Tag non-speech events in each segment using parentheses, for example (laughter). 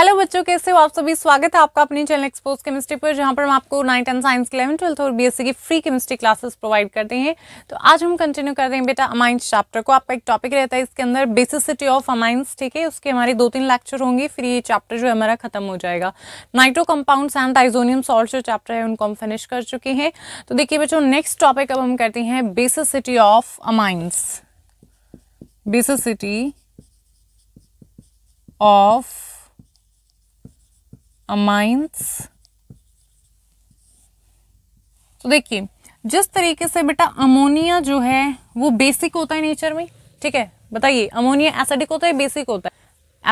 Hello बच्चों कैसे हो आप सभी स्वागत है आपका अपने चैनल एक्सपोज केमिस्ट्री पर जहां पर हम आपको nine ten science eleven twelfth और बीएससी की फ्री केमिस्ट्री क्लासेस प्रोवाइड करते हैं तो आज हम कंटिन्यू कर रहे हैं बेटा अमाइंस चैप्टर को आपका एक टॉपिक रहता है इसके अंदर बेसिसिटी ऑफ अमाइंस ठीक है उसके हमारे दो तीन लेक्चर होंगे फिर ये चैप्टर जो है हमारा खत्म हो जाएगा nitro compound and diazonium salt जो चैप्टर है उनको हम फिनिश कर चुके हैं तो देखिए बच्चों नेक्स्ट टॉपिक अब हम करते हैं basicity of amines basicity of amines तो देखिए जिस तरीके से बेटा अमोनिया जो है वो बेसिक होता है नेचर में ठीक है बताइए अमोनिया एसिडिक होता है बेसिक होता है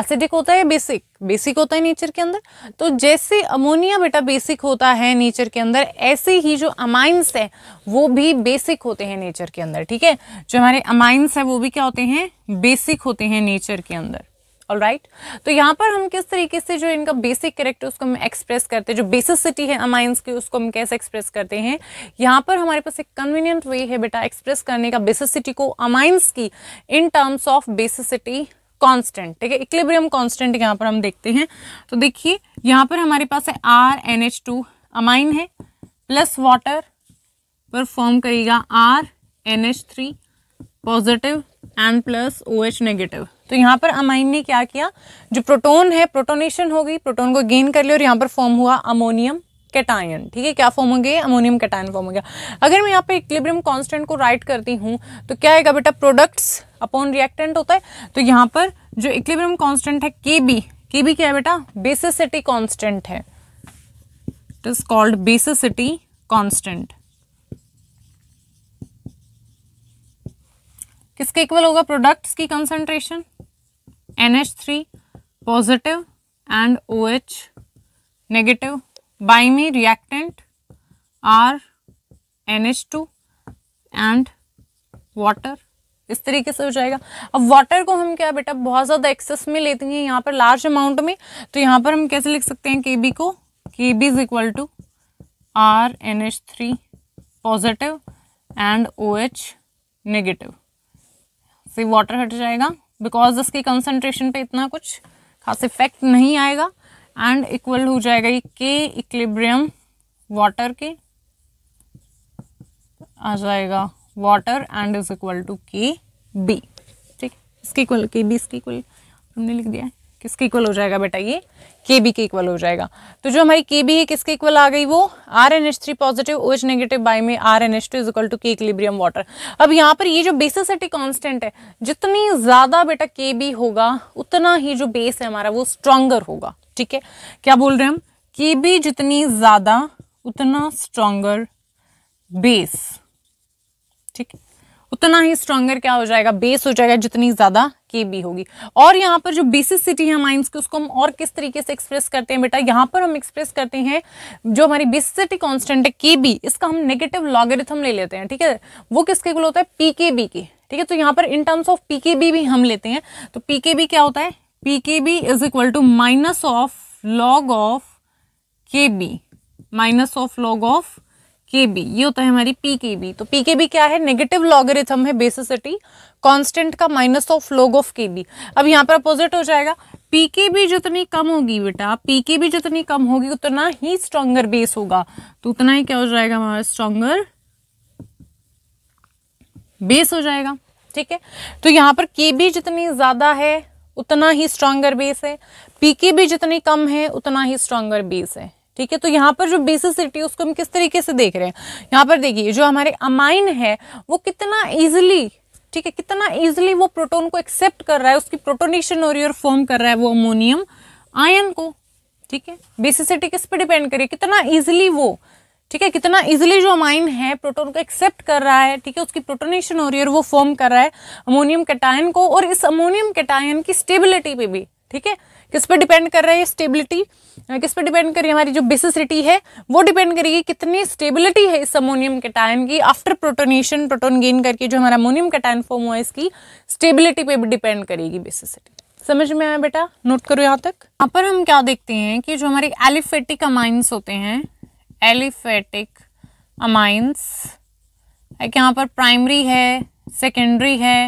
एसिडिक होता है बेसिक बेसिक होता है नेचर के अंदर तो जैसे अमोनिया बेटा बेसिक होता है नेचर के अंदर ऐसे ही जो अमाइंस है वो भी बेसिक होते हैं नेचर के अंदर ठीक है जो हमारे अमाइंस है वो भी क्या होते हैं बेसिक होते हैं नेचर के अंदर ऑल राइट तो यहाँ पर हम किस तरीके से जो इनका बेसिक करेक्टर उसको हम एक्सप्रेस करते हैं जो बेसिसिटी है अमाइंस की उसको हम कैसे एक्सप्रेस करते हैं यहाँ पर हमारे पास एक कन्वीनियंट वे है बेटा एक्सप्रेस करने का बेसिसिटी को अमाइंस की in terms of basicity constant ठीक है इक्लेब्रियम कांस्टेंट यहाँ पर हम देखते हैं तो देखिए यहाँ पर हमारे पास है R N H two amine है प्लस वाटर पर फॉर्म करेगा R N H three positive and plus O H negative तो यहाँ पर अमाइन ने क्या किया जो प्रोटोन है प्रोटोनेशन हो गई प्रोटोन को गेन कर लिया और यहाँ पर फॉर्म हुआ अमोनियम कैटायन ठीक है क्या फॉर्म हो गया अमोनियम कैटायन फॉर्म हो गया अगर मैं यहाँ पे इक्लिब्रियम कांस्टेंट को राइट करती हूँ तो क्या आएगा बेटा प्रोडक्ट्स अपॉन रिएक्टेंट होता है तो यहाँ पर जो इक्लिब्रियम कांस्टेंट है के बी के बी क्या है बेटा बेसिसिटी कांस्टेंट है it is called basicity constant किसके इक्वल होगा प्रोडक्ट्स की concentration NH3 positive and OH negative me reactant are NH2 and water इस तरीके से हो जाएगा अब वाटर को हम क्या बेटा बहुत ज़्यादा एक्सेस में लेते हैं यहाँ पर लार्ज अमाउंट में तो यहाँ पर हम कैसे लिख सकते हैं के बी को K B is equal to R N H three positive and O H negative से वाटर हट जाएगा बिकॉज इसके कंसनट्रेशन पे इतना कुछ खास इफेक्ट नहीं आएगा एंड इक्वल हो जाएगा ये के इक्लिब्रियम वाटर के आ जाएगा water and is equal to K B ठीक इसके इक्वल के बी इसके इक्वल हमने लिख दिया है किसके इक्वल हो जाएगा बेटा ये के बी के इक्वल हो जाएगा तो जो हमारी के बी है किसके इक्वल आ गई वो R N H three positive O H negative by में R N H two is equal to K equilibrium water अब यहाँ पर ये जो बेसिसिटी कॉन्स्टेंट है जितनी ज़्यादा बेटा के बी होगा उतना ही जो बेस है हमारा वो स्ट्रांगर होगा ठीक है क्या बोल रहे हैं हम के बी जितनी ज़्यादा उतना स्ट्रांगर बेस ठीक है उतना ही स्ट्रांगर क्या हो जाएगा बेस हो जाएगा जितनी ज़्यादा के बी होगी और यहाँ पर जो सिटी है माइंस की उसको हम और किस तरीके से एक्सप्रेस करते हैं बेटा यहाँ पर हम एक्सप्रेस करते हैं जो हमारी सिटी कॉन्स्टेंट है के बी इसका हम नेगेटिव लॉगरिथम ले लेते हैं ठीक है वो किसके गुल होता है पी के बी के ठीक है तो यहाँ पर in terms of P K B भी हम लेते हैं तो पी के बी क्या होता है P K B is equal to minus of log of K B minus of log of K B ये होता है हमारी पी के बी तो पी के बी क्या है नेगेटिव लॉगरिथम है बेसिसिटी कांस्टेंट का minus of log of K B अब यहाँ पर अपोजिट हो जाएगा पी के बी जितनी कम होगी बेटा पी के बी जितनी कम होगी उतना ही स्ट्रॉन्गर बेस होगा तो उतना ही क्या हो जाएगा हमारा स्ट्रॉन्गर बेस हो जाएगा ठीक है तो यहाँ पर के बी जितनी ज़्यादा है उतना ही स्ट्रॉन्गर बेस है पी के बी जितनी कम है उतना ही स्ट्रॉन्गर बेस है ठीक है तो यहाँ पर जो बेसिसिटी उसको हम किस तरीके से देख रहे हैं यहाँ पर देखिए जो हमारे अमाइन है वो कितना ईजिली ठीक है कितना ईजिली वो प्रोटोन को एक्सेप्ट कर रहा है उसकी प्रोटोनेशन हो रही है और फॉर्म कर रहा है वो अमोनियम आयन को ठीक है बेसिसिटी किस पर डिपेंड करिए कितना ईजिली वो ठीक है कितना इजिली जो अमाइन है प्रोटोन को एक्सेप्ट कर रहा है ठीक है उसकी प्रोटोनेशन हो रही है और वो फॉर्म कर रहा है अमोनियम कैटायन को और इस अमोनियम कैटायन की स्टेबिलिटी पे भी ठीक है किस पर डिपेंड कर रहा है स्टेबिलिटी किस पर डिपेंड है हमारी जो बेसिसिटी है वो डिपेंड करेगी कितनी स्टेबिलिटी है इस अमोनियम कटायन की आफ्टर प्रोटोनेशन प्रोटोन गेन करके जो हमारा अमोनियम कटायन फॉर्म हुआ इसकी स्टेबिलिटी पे भी डिपेंड करेगी बेसिसिटी समझ में आया बेटा नोट करो यहाँ तक यहाँ पर हम क्या देखते हैं कि जो हमारे एलिफेटिक अमाइंस होते हैं एलिफेटिक अमाइंस यहाँ पर प्राइमरी है सेकेंडरी है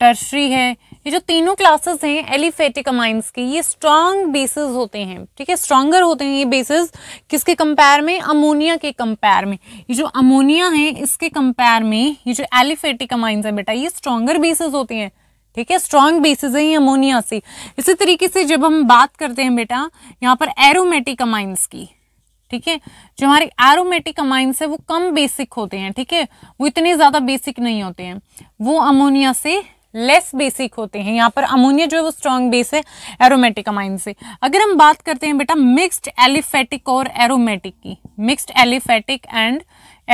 टर्सरी है ये जो तीनों क्लासेस हैं एलिफेटिक अमाइंस के ये स्ट्रांग बेसिस होते हैं ठीक है स्ट्रांगर होते हैं ये बेसिस किसके कंपेयर में अमोनिया के कंपेयर में ये जो अमोनिया है इसके कंपेयर में ये जो एलिफेटिक अमाइंस है बेटा ये स्ट्रॉन्गर बेसिस होते हैं ठीक है स्ट्रांग बेसिस है ये अमोनिया से इसी तरीके से जब हम बात करते हैं बेटा यहाँ पर एरोमेटिक अमाइंस की ठीक है जो हमारे एरोमेटिक अमाइंस है वो कम बेसिक होते हैं ठीक है वो इतने ज़्यादा बेसिक नहीं होते हैं वो अमोनिया से लेस बेसिक होते हैं यहाँ पर अमोनिया जो है वो स्ट्रॉन्ग बेस है एरोमेटिक अमाइन से अगर हम बात करते हैं बेटा मिक्स्ड एलिफेटिक और एरोमेटिक की मिक्स्ड एलिफेटिक एंड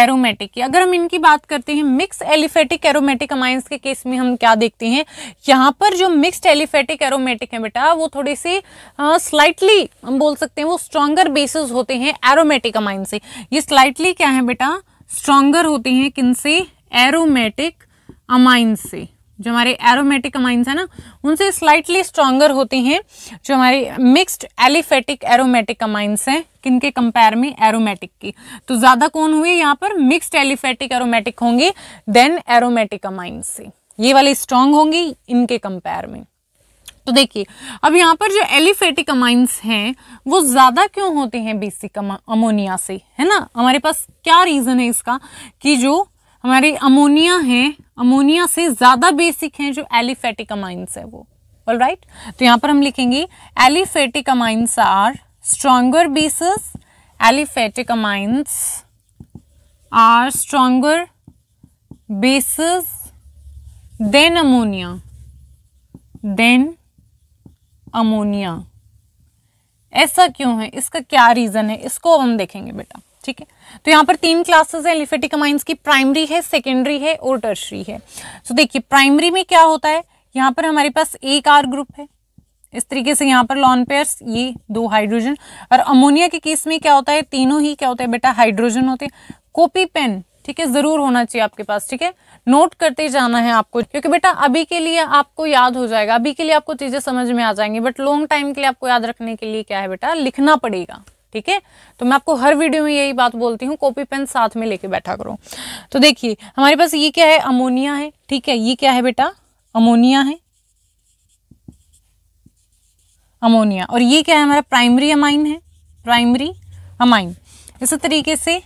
एरोमेटिक की अगर हम इनकी बात करते हैं मिक्स एलिफेटिक एरोमेटिक अमाइंस के केस में हम क्या देखते हैं यहाँ पर जो मिक्स्ड एलिफेटिक एरोमेटिक है बेटा वो थोड़े से स्लाइटली हम बोल सकते हैं वो स्ट्रॉन्गर बेसिस होते हैं एरोमेटिक अमाइन से ये स्लाइटली क्या है बेटा स्ट्रोंगर होते हैं किनसे एरोमेटिक अमाइन से जो हमारे एरोमेटिक अमाइंस है ना उनसे स्लाइटली स्ट्रॉन्गर होती हैं जो हमारे मिक्स्ड एलिफेटिक एरोमेटिक अमाइंस हैं किन के कंपेयर में एरोमेटिक की तो ज़्यादा कौन हुए यहाँ पर मिक्स्ड एलिफेटिक एरोमेटिक होंगे देन एरोमेटिक अमाइंस से ये वाले स्ट्रांग होंगे इनके कंपेयर में तो देखिए अब यहाँ पर जो एलिफेटिक अमाइंस हैं वो ज़्यादा क्यों होते हैं बेसिक अमोनिया से है ना हमारे पास क्या रीज़न है इसका कि जो हमारी अमोनिया है अमोनिया से ज़्यादा बेसिक हैं जो एलिफेटिक अमाइंस है वो ऑल राइट right? तो यहाँ पर हम लिखेंगे aliphatic amines are stronger bases aliphatic amines are stronger bases than ammonia than ammonia ऐसा क्यों है इसका क्या रीज़न है इसको हम देखेंगे बेटा ठीक है तो यहाँ पर तीन क्लासेस हैं लिफेटिक अमाइंस की प्राइमरी है सेकेंडरी है और टर्शरी है सो देखिए प्राइमरी में क्या होता है यहाँ पर हमारे पास एक आर ग्रुप है इस तरीके से यहाँ पर लॉन पेयर्स ये दो हाइड्रोजन और अमोनिया के केस में क्या होता है तीनों ही क्या होता है बेटा हाइड्रोजन होते हैं कॉपी पेन ठीक है जरूर होना चाहिए आपके पास ठीक है नोट करते जाना है आपको क्योंकि बेटा अभी के लिए आपको याद हो जाएगा अभी के लिए आपको चीजें समझ में आ जाएंगी बट लॉन्ग टाइम के लिए आपको याद रखने के लिए क्या है बेटा लिखना पड़ेगा ठीक है तो मैं आपको हर वीडियो में यही बात बोलती हूँ कॉपी पेन साथ में लेके बैठा करो तो देखिए हमारे पास ये क्या है अमोनिया है ठीक है ये क्या है बेटा अमोनिया है अमोनिया और ये क्या है हमारा प्राइमरी अमाइन है प्राइमरी अमाइन इसी तरीके से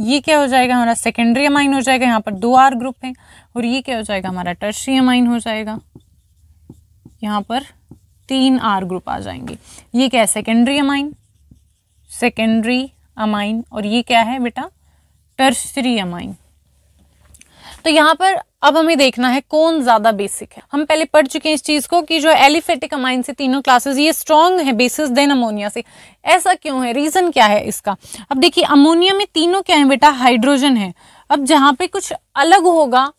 ये क्या हो जाएगा हमारा सेकेंडरी अमाइन हो जाएगा यहाँ पर दो आर ग्रुप है और ये क्या हो जाएगा हमारा टर्शरी अमाइन हो जाएगा यहाँ पर तीन आर ग्रुप आ जाएंगे ये क्या है सेकेंडरी अमाइन सेकेंडरी अमाइन और ये क्या है बेटा टर्सरी अमाइन तो यहाँ पर अब हमें देखना है कौन ज्यादा बेसिक है हम पहले पढ़ चुके हैं इस चीज को कि जो एलिफेटिक अमाइन से तीनों क्लासेस ये स्ट्रॉन्ग है बेसिस देन अमोनिया से ऐसा क्यों है रीजन क्या है इसका अब देखिए अमोनिया में तीनों क्या है बेटा हाइड्रोजन है अब जहाँ पे कुछ अलग होगा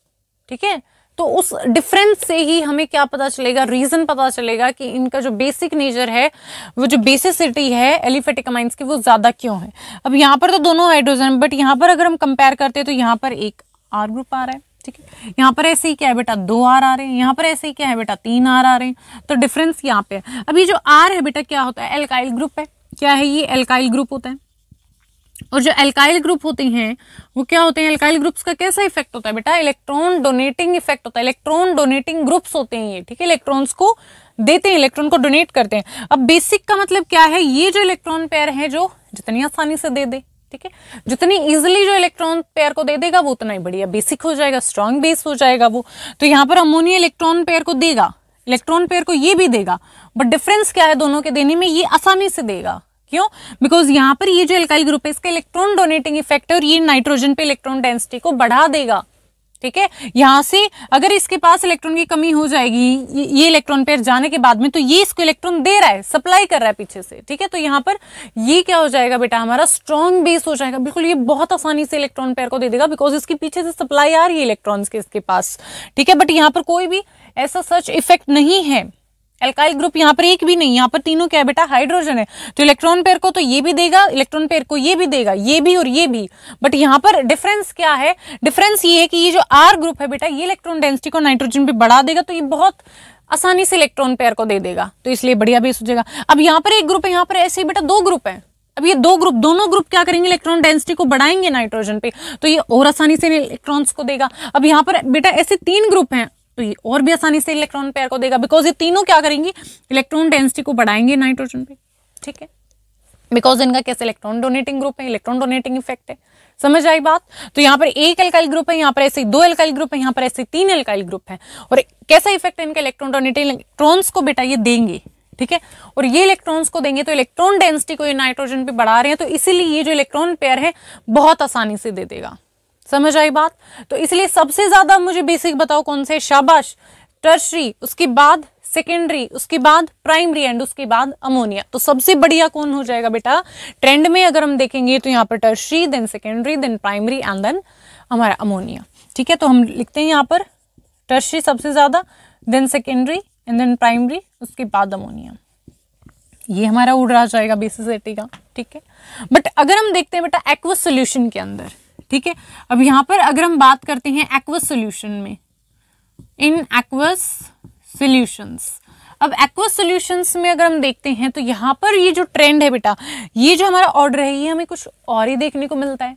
ठीक है तो उस डिफरेंस से ही हमें क्या पता चलेगा रीज़न पता चलेगा कि इनका जो बेसिक नेचर है वो जो बेसिसिटी है एलिफेटिक अमाइंस की वो ज़्यादा क्यों है अब यहाँ पर तो दोनों हाइड्रोजन बट यहाँ पर अगर हम कंपेयर करते हैं तो यहाँ पर एक आर ग्रुप आ रहा है ठीक है यहाँ पर ऐसे ही क्या है बेटा दो आर आ रहे हैं यहाँ पर ऐसे ही क्या है बेटा तीन आर आ रहे हैं तो डिफरेंस यहाँ पे है अब ये जो आर है बेटा क्या होता है एल्काइल ग्रुप है क्या है ये एल्काइल ग्रुप होता है और जो अल्काइल ग्रुप होते हैं वो क्या होते हैं अल्काइल ग्रुप्स का कैसा इफेक्ट होता है बेटा इलेक्ट्रॉन डोनेटिंग इफेक्ट होता है इलेक्ट्रॉन डोनेटिंग ग्रुप्स होते हैं ये ठीक है इलेक्ट्रॉन्स को देते हैं इलेक्ट्रॉन को डोनेट करते हैं अब बेसिक का मतलब क्या है ये जो इलेक्ट्रॉन पेयर है जो जितनी आसानी से दे दे ठीक है जितनी इजिली जो इलेक्ट्रॉन पेयर को दे देगा वो उतना ही बढ़िया बेसिक हो जाएगा स्ट्रांग बेस हो जाएगा वो तो यहाँ पर अमोनिया इलेक्ट्रॉन पेयर को देगा इलेक्ट्रॉन पेयर को ये भी देगा बट डिफरेंस क्या है दोनों के देने में ये आसानी से देगा क्यों बिकॉज यहाँ पर ये जो अल्काइल ग्रुप है इसका इलेक्ट्रॉन डोनेटिंग इफेक्ट है और ये नाइट्रोजन पे इलेक्ट्रॉन डेंसिटी को बढ़ा देगा ठीक है यहां से अगर इसके पास इलेक्ट्रॉन की कमी हो जाएगी ये इलेक्ट्रॉन पेयर जाने के बाद में तो ये इसको इलेक्ट्रॉन दे रहा है सप्लाई कर रहा है पीछे से ठीक है तो यहाँ पर ये क्या हो जाएगा बेटा हमारा स्ट्रॉन्ग बेस हो जाएगा बिल्कुल ये बहुत आसानी से इलेक्ट्रॉन पेयर को दे देगा बिकॉज इसके पीछे से सप्लाई आ रही है इलेक्ट्रॉन के इसके पास ठीक है बट यहाँ पर कोई भी ऐसा सच इफेक्ट नहीं है एल्काइल ग्रुप यहाँ पर एक भी नहीं यहाँ पर तीनों क्या है बेटा हाइड्रोजन है तो इलेक्ट्रॉन पेयर को तो ये भी देगा इलेक्ट्रॉन पेयर को ये भी देगा ये भी और ये भी बट यहाँ पर डिफरेंस क्या है डिफरेंस ये है कि ये जो आर ग्रुप है बेटा ये इलेक्ट्रॉन डेंसिटी को नाइट्रोजन पे बढ़ा देगा तो ये बहुत आसानी से इलेक्ट्रॉन पेयर को दे देगा तो इसलिए बढ़िया बेस हो जाएगा अब यहाँ पर एक ग्रुप है यहाँ पर ऐसे ही बेटा दो ग्रुप है अब ये दो ग्रुप दोनों ग्रुप क्या करेंगे इलेक्ट्रॉन डेंसिटी को बढ़ाएंगे नाइट्रोजन पे तो ये और आसानी से इलेक्ट्रॉन्स को देगा अब यहाँ पर बेटा ऐसे तीन ग्रुप हैं तो ये और भी आसानी से इलेक्ट्रॉन पेयर को देगा बिकॉज ये तीनों क्या करेंगी इलेक्ट्रॉन डेंसिटी को बढ़ाएंगे नाइट्रोजन पे ठीक है बिकॉज इनका कैसे इलेक्ट्रॉन डोनेटिंग ग्रुप है इलेक्ट्रॉन डोनेटिंग इफेक्ट है समझ आई बात तो यहाँ पर एक एल्काइल ग्रुप है यहाँ पर ऐसे दो एल्काइल ग्रुप है यहाँ पर ऐसे तीन एल्काइल ग्रुप है और कैसा इफेक्ट है इनका इलेक्ट्रॉन डोनेटिंग इलेक्ट्रॉन्स को बेटा ये देंगे ठीक है और ये इलेक्ट्रॉन्स को देंगे तो इलेक्ट्रॉन डेंसिटी को ये नाइट्रोजन पे बढ़ा रहे हैं तो इसीलिए ये जो इलेक्ट्रॉन पेयर है बहुत आसानी से दे देगा समझ आई बात तो इसलिए सबसे ज्यादा मुझे बेसिक बताओ कौन से शाबाश टर्शरी उसके बाद सेकेंडरी उसके बाद प्राइमरी एंड उसके बाद अमोनिया तो सबसे बढ़िया कौन हो जाएगा बेटा ट्रेंड में अगर हम देखेंगे तो यहाँ पर tertiary then secondary then primary and then हमारा अमोनिया ठीक है तो हम लिखते हैं यहाँ पर टर्शरी सबसे ज़्यादा then secondary and then primary उसके बाद अमोनिया ये हमारा उड़ रहा जाएगा बेसिसिटी का ठीक है बट अगर हम देखते हैं बेटा एक्वस सोल्यूशन के अंदर ठीक है अब यहाँ पर अगर हम बात करते हैं एक्वस सोल्यूशन में इन एक्वस सोल्यूशंस अब एक्वस सोल्यूशंस में अगर हम देखते हैं तो यहाँ पर ये जो ट्रेंड है बेटा ये जो हमारा ऑर्डर है ये हमें कुछ और ही देखने को मिलता है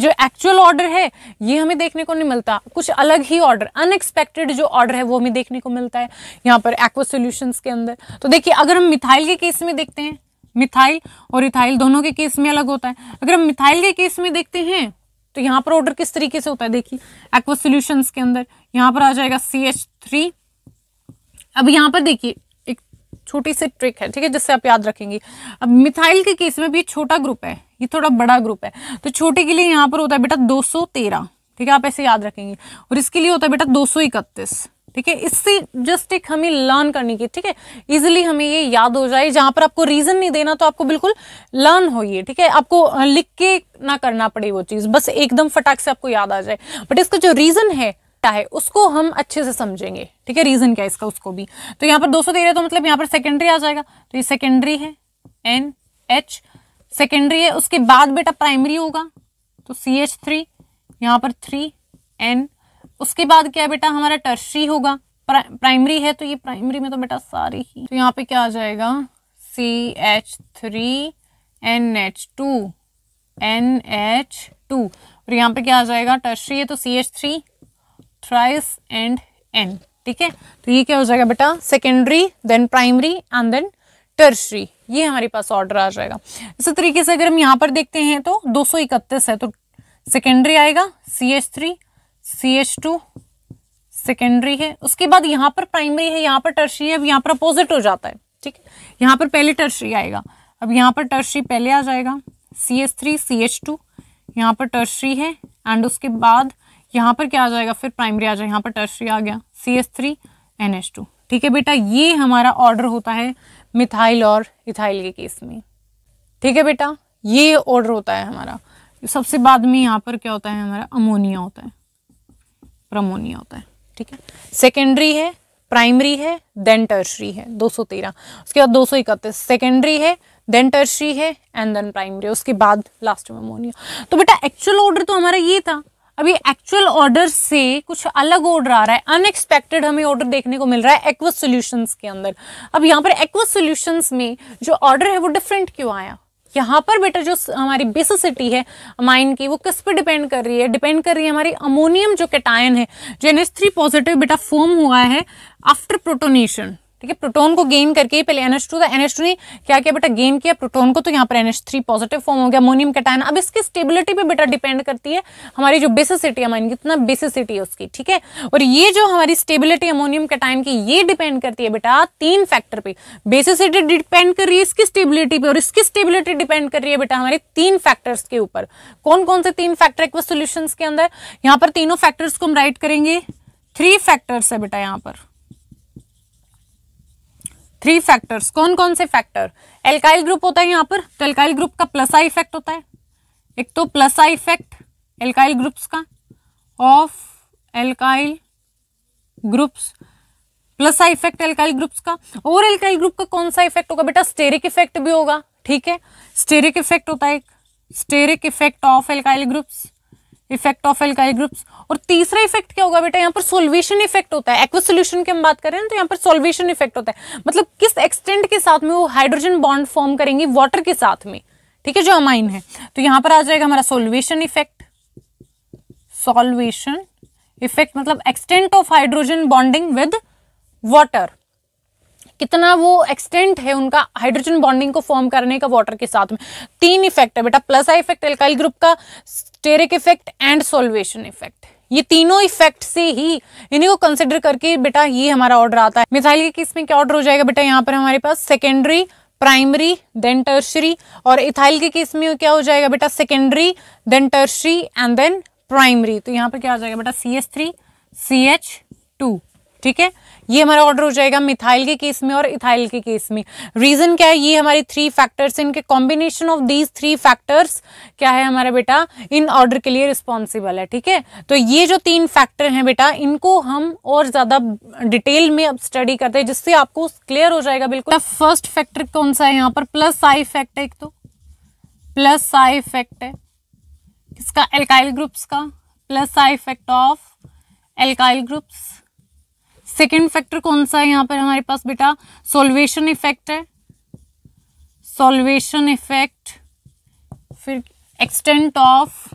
जो एक्चुअल ऑर्डर है ये हमें देखने को नहीं मिलता कुछ अलग ही ऑर्डर अनएक्सपेक्टेड जो ऑर्डर है वो हमें देखने को मिलता है यहाँ पर एक्वा सोल्यूशंस के अंदर तो देखिए अगर हम मिथाइल के केस में देखते हैं मिथाइल और इथाइल दोनों के केस में अलग होता है अगर हम मिथाइल के केस में देखते हैं तो यहाँ पर ऑर्डर किस तरीके से होता है देखिए एक्वा सोल्यूशन के अंदर यहाँ पर आ जाएगा सी एच थ्री अब यहाँ पर देखिए एक छोटी सी ट्रिक है ठीक है जिससे आप याद रखेंगे अब मिथाइल के केस में भी छोटा ग्रुप है ये थोड़ा बड़ा ग्रुप है तो छोटे के लिए यहाँ पर होता है बेटा दो ठीक है आप ऐसे याद रखेंगे और इसके लिए होता है बेटा दो ठीक है इससे जस्ट एक हमें लर्न करने की ठीक है इजिली हमें ये याद हो जाए जहां पर आपको रीज़न नहीं देना तो आपको बिल्कुल लर्न हो ये ठीक है आपको लिख के ना करना पड़े वो चीज़ बस एकदम फटाक से आपको याद आ जाए बट इसका जो रीज़न है क्या है उसको हम अच्छे से समझेंगे ठीक है रीज़न क्या है इसका उसको भी तो यहां पर दो सौ तेरह तो मतलब यहां पर सेकेंडरी आ जाएगा तो ये सेकेंडरी है एन एच सेकेंडरी है उसके बाद बेटा प्राइमरी होगा तो सी एच थ्री यहां पर थ्री एन उसके बाद क्या है बेटा हमारा टर्सरी होगा प्राइमरी है तो ये प्राइमरी में तो बेटा सारी ही तो यहाँ पे क्या आ जाएगा C H three N H two N H two और यहाँ पे क्या आ जाएगा टर्सरी है तो C H three thrice and N ठीक है तो ये क्या हो जाएगा बेटा secondary then primary and then tertiary ये हमारे पास ऑर्डर आ जाएगा इसी तरीके से अगर हम यहाँ पर देखते हैं तो इकतीस है तो सेकेंडरी आएगा C H three C H two secondary है उसके बाद यहाँ पर प्राइमरी है यहाँ पर टर्शरी है अब यहाँ पर अपोजिट हो जाता है ठीक है यहाँ पर पहले टर्शरी आएगा अब यहाँ पर टर्शरी पहले आ जाएगा C H three C H two यहाँ पर टर्शरी है एंड उसके बाद यहाँ पर क्या आ जाएगा फिर प्राइमरी आ जाएगा यहाँ पर टर्शरी आ गया C S three N H two ठीक है बेटा ये हमारा ऑर्डर होता है मिथाइल और इथाइल के केस में ठीक है बेटा ये ऑर्डर होता है हमारा सबसे बाद में यहाँ पर क्या होता है हमारा अमोनिया होता है प्रमोनिया होता है ठीक है सेकेंडरी है प्राइमरी है देन टर्शरी है 213 उसके बाद दो सेकेंडरी है देन टर्शरी है एंड देन प्राइमरी उसके बाद लास्ट में अमोनिया तो बेटा एक्चुअल ऑर्डर तो हमारा ये था अभी एक्चुअल ऑर्डर से कुछ अलग ऑर्डर आ रहा है अनएक्सपेक्टेड हमें ऑर्डर देखने को मिल रहा है एक्वस सॉल्यूशंस के अंदर अब यहाँ पर एक्वस सॉल्यूशंस में जो ऑर्डर है वो डिफरेंट क्यों आया यहाँ पर बेटा जो हमारी बेसिसिटी है माइन की वो किस पे डिपेंड कर रही है डिपेंड कर रही है हमारी अमोनियम जो कैटायन है जो एन थ्री पॉजिटिव बेटा फॉर्म हुआ है आफ्टर प्रोटोनेशन ठीक है प्रोटोन को गेन करके ही पहले एनएच टू था एनएच टू ने क्या किया बेटा गेन किया प्रोटोन को तो यहाँ पर एनएच थ्री पॉजिटिव फॉर्म हो गया अमोनियम कैटायन अब इसकी स्टेबिलिटी पे बेटा डिपेंड करती है हमारी जो बेसिसिटी है कितना बेसिसिटी है उसकी ठीक है और ये जो हमारी स्टेबिलिटी अमोनियम कैटायन की ये डिपेंड करती है बेटा तीन फैक्टर पे बेसिसिटी डिपेंड कर रही है इसकी स्टेबिलिटी पे और इसकी स्टेबिलिटी डिपेंड कर रही है बेटा हमारे तीन फैक्टर्स के ऊपर कौन कौन से तीन फैक्टर सोल्यूशन के अंदर यहाँ पर तीनों फैक्टर्स को हम राइट करेंगे थ्री फैक्टर्स है बेटा यहाँ पर थ्री फैक्टर्स कौन कौन से फैक्टर एल्काइल ग्रुप होता है यहाँ पर तो एल्काइल ग्रुप का प्लस आई इफेक्ट होता है एक तो plus I effect alkyl groups का of alkyl groups plus I effect alkyl groups का और एल्काइल ग्रुप का कौन सा इफेक्ट होगा बेटा स्टेरिक इफेक्ट भी होगा ठीक है स्टेरिक इफेक्ट होता है एक steric effect of alkyl groups effect of alkyl groups और तीसरा इफेक्ट क्या होगा बेटा यहाँ पर सोल्वेशन इफेक्ट होता है एक्वा सोल्यूशन की हम बात करें तो यहाँ पर सोल्वेशन इफेक्ट होता है मतलब किस एक्सटेंट के साथ में वो हाइड्रोजन बॉन्ड फॉर्म करेंगी वाटर के साथ में ठीक है जो अमाइन है तो यहाँ पर आ जाएगा हमारा सोल्वेशन इफेक्ट सॉल्वेशन इफेक्ट मतलब extent of hydrogen bonding with water कितना वो एक्सटेंट है उनका हाइड्रोजन बॉन्डिंग को फॉर्म करने का वाटर के साथ में तीन इफेक्ट है बेटा plus I effect alkyl group का steric effect and solvation effect ये तीनों इफेक्ट से ही इन्हीं को कंसिडर करके बेटा ये हमारा ऑर्डर आता है मिसाइल के केस में क्या ऑर्डर हो जाएगा बेटा यहाँ पर हमारे पास सेकेंडरी प्राइमरी देन टर्शरी और इथाइल के केस में क्या हो जाएगा बेटा secondary then tertiary and then primary तो यहाँ पर क्या हो जाएगा बेटा C H three C H two ठीक है ये हमारा ऑर्डर हो जाएगा मिथाइल के केस में और इथाइल के केस में रीजन क्या है ये हमारे थ्री फैक्टर्स इनके combination of these three factors क्या है हमारा बेटा इन ऑर्डर के लिए रिस्पॉन्सिबल है ठीक है तो ये जो तीन फैक्टर हैं बेटा इनको हम और ज्यादा डिटेल में अब स्टडी करते हैं जिससे आपको क्लियर हो जाएगा बिल्कुल फर्स्ट फैक्टर कौन सा है यहाँ पर प्लस साई इफेक्ट है एक तो प्लस साई इफेक्ट है किसका एल्काइल ग्रुप्स का plus I effect of alkyl groups second factor कौन सा है यहाँ पर हमारे पास बेटा सोल्वेशन इफेक्ट है सोल्वेशन इफेक्ट फिर extent of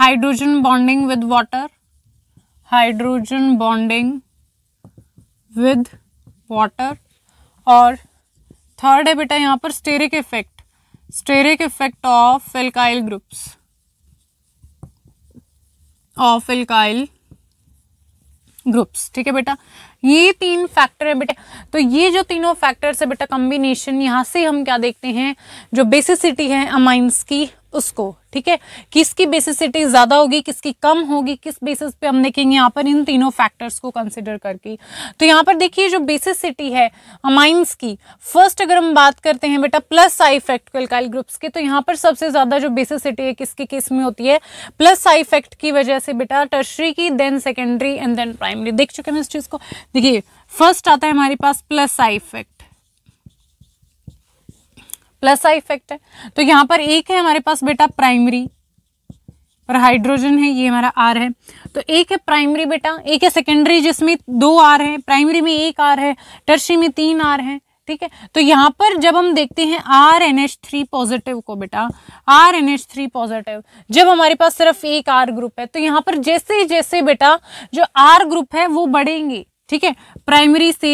hydrogen bonding with water hydrogen bonding with water और थर्ड है बेटा यहाँ पर steric effect steric effect of alkyl groups of alkyl groups ठीक है बेटा ये तीन फैक्टर है बेटा तो ये जो तीनों फैक्टर्स है बेटा कॉम्बिनेशन यहाँ से हम क्या देखते हैं जो बेसिसिटी है अमाइंस की उसको ठीक है किसकी बेसिसिटी ज़्यादा होगी किसकी कम होगी किस बेसिस पे हम देखेंगे यहाँ पर इन तीनों फैक्टर्स को कंसिडर करके तो यहाँ पर देखिए जो बेसिसिटी है अमाइंस की फर्स्ट अगर हम बात करते हैं बेटा plus I effect alkyl groups के तो यहाँ पर सबसे ज़्यादा जो बेसिसिटी है किसके केस में होती है प्लस आई इफेक्ट की वजह से बेटा टर्शरी की then secondary and then primary देख चुके हैं इस चीज़ को देखिए फर्स्ट आता है हमारे पास plus I effect plus I effect है तो यहाँ पर एक है हमारे पास बेटा प्राइमरी और हाइड्रोजन है ये हमारा आर है तो एक है प्राइमरी बेटा एक है सेकेंडरी जिसमें दो आर है प्राइमरी में एक आर है टर्सरी में तीन आर है ठीक है तो यहाँ पर जब हम देखते हैं R N H three positive को बेटा R N H three positive जब हमारे पास सिर्फ एक आर ग्रुप है तो यहाँ पर जैसे जैसे बेटा जो आर ग्रुप है वो बढ़ेंगे ठीक है प्राइमरी से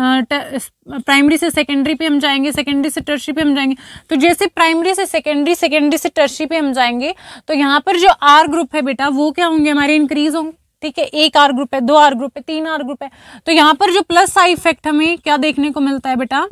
प्राइमरी से सेकेंडरी पे हम जाएंगे सेकेंडरी से टर्शरी पे हम जाएंगे तो जैसे प्राइमरी से सेकेंडरी सेकेंडरी से टर्शरी पे हम जाएंगे तो यहाँ पर जो आर ग्रुप है बेटा वो क्या होंगे हमारे इंक्रीज होंगे ठीक है एक आर ग्रुप है दो आर ग्रुप है तीन आर ग्रुप है तो यहाँ पर जो प्लस आई इफेक्ट हमें क्या देखने को मिलता है बेटा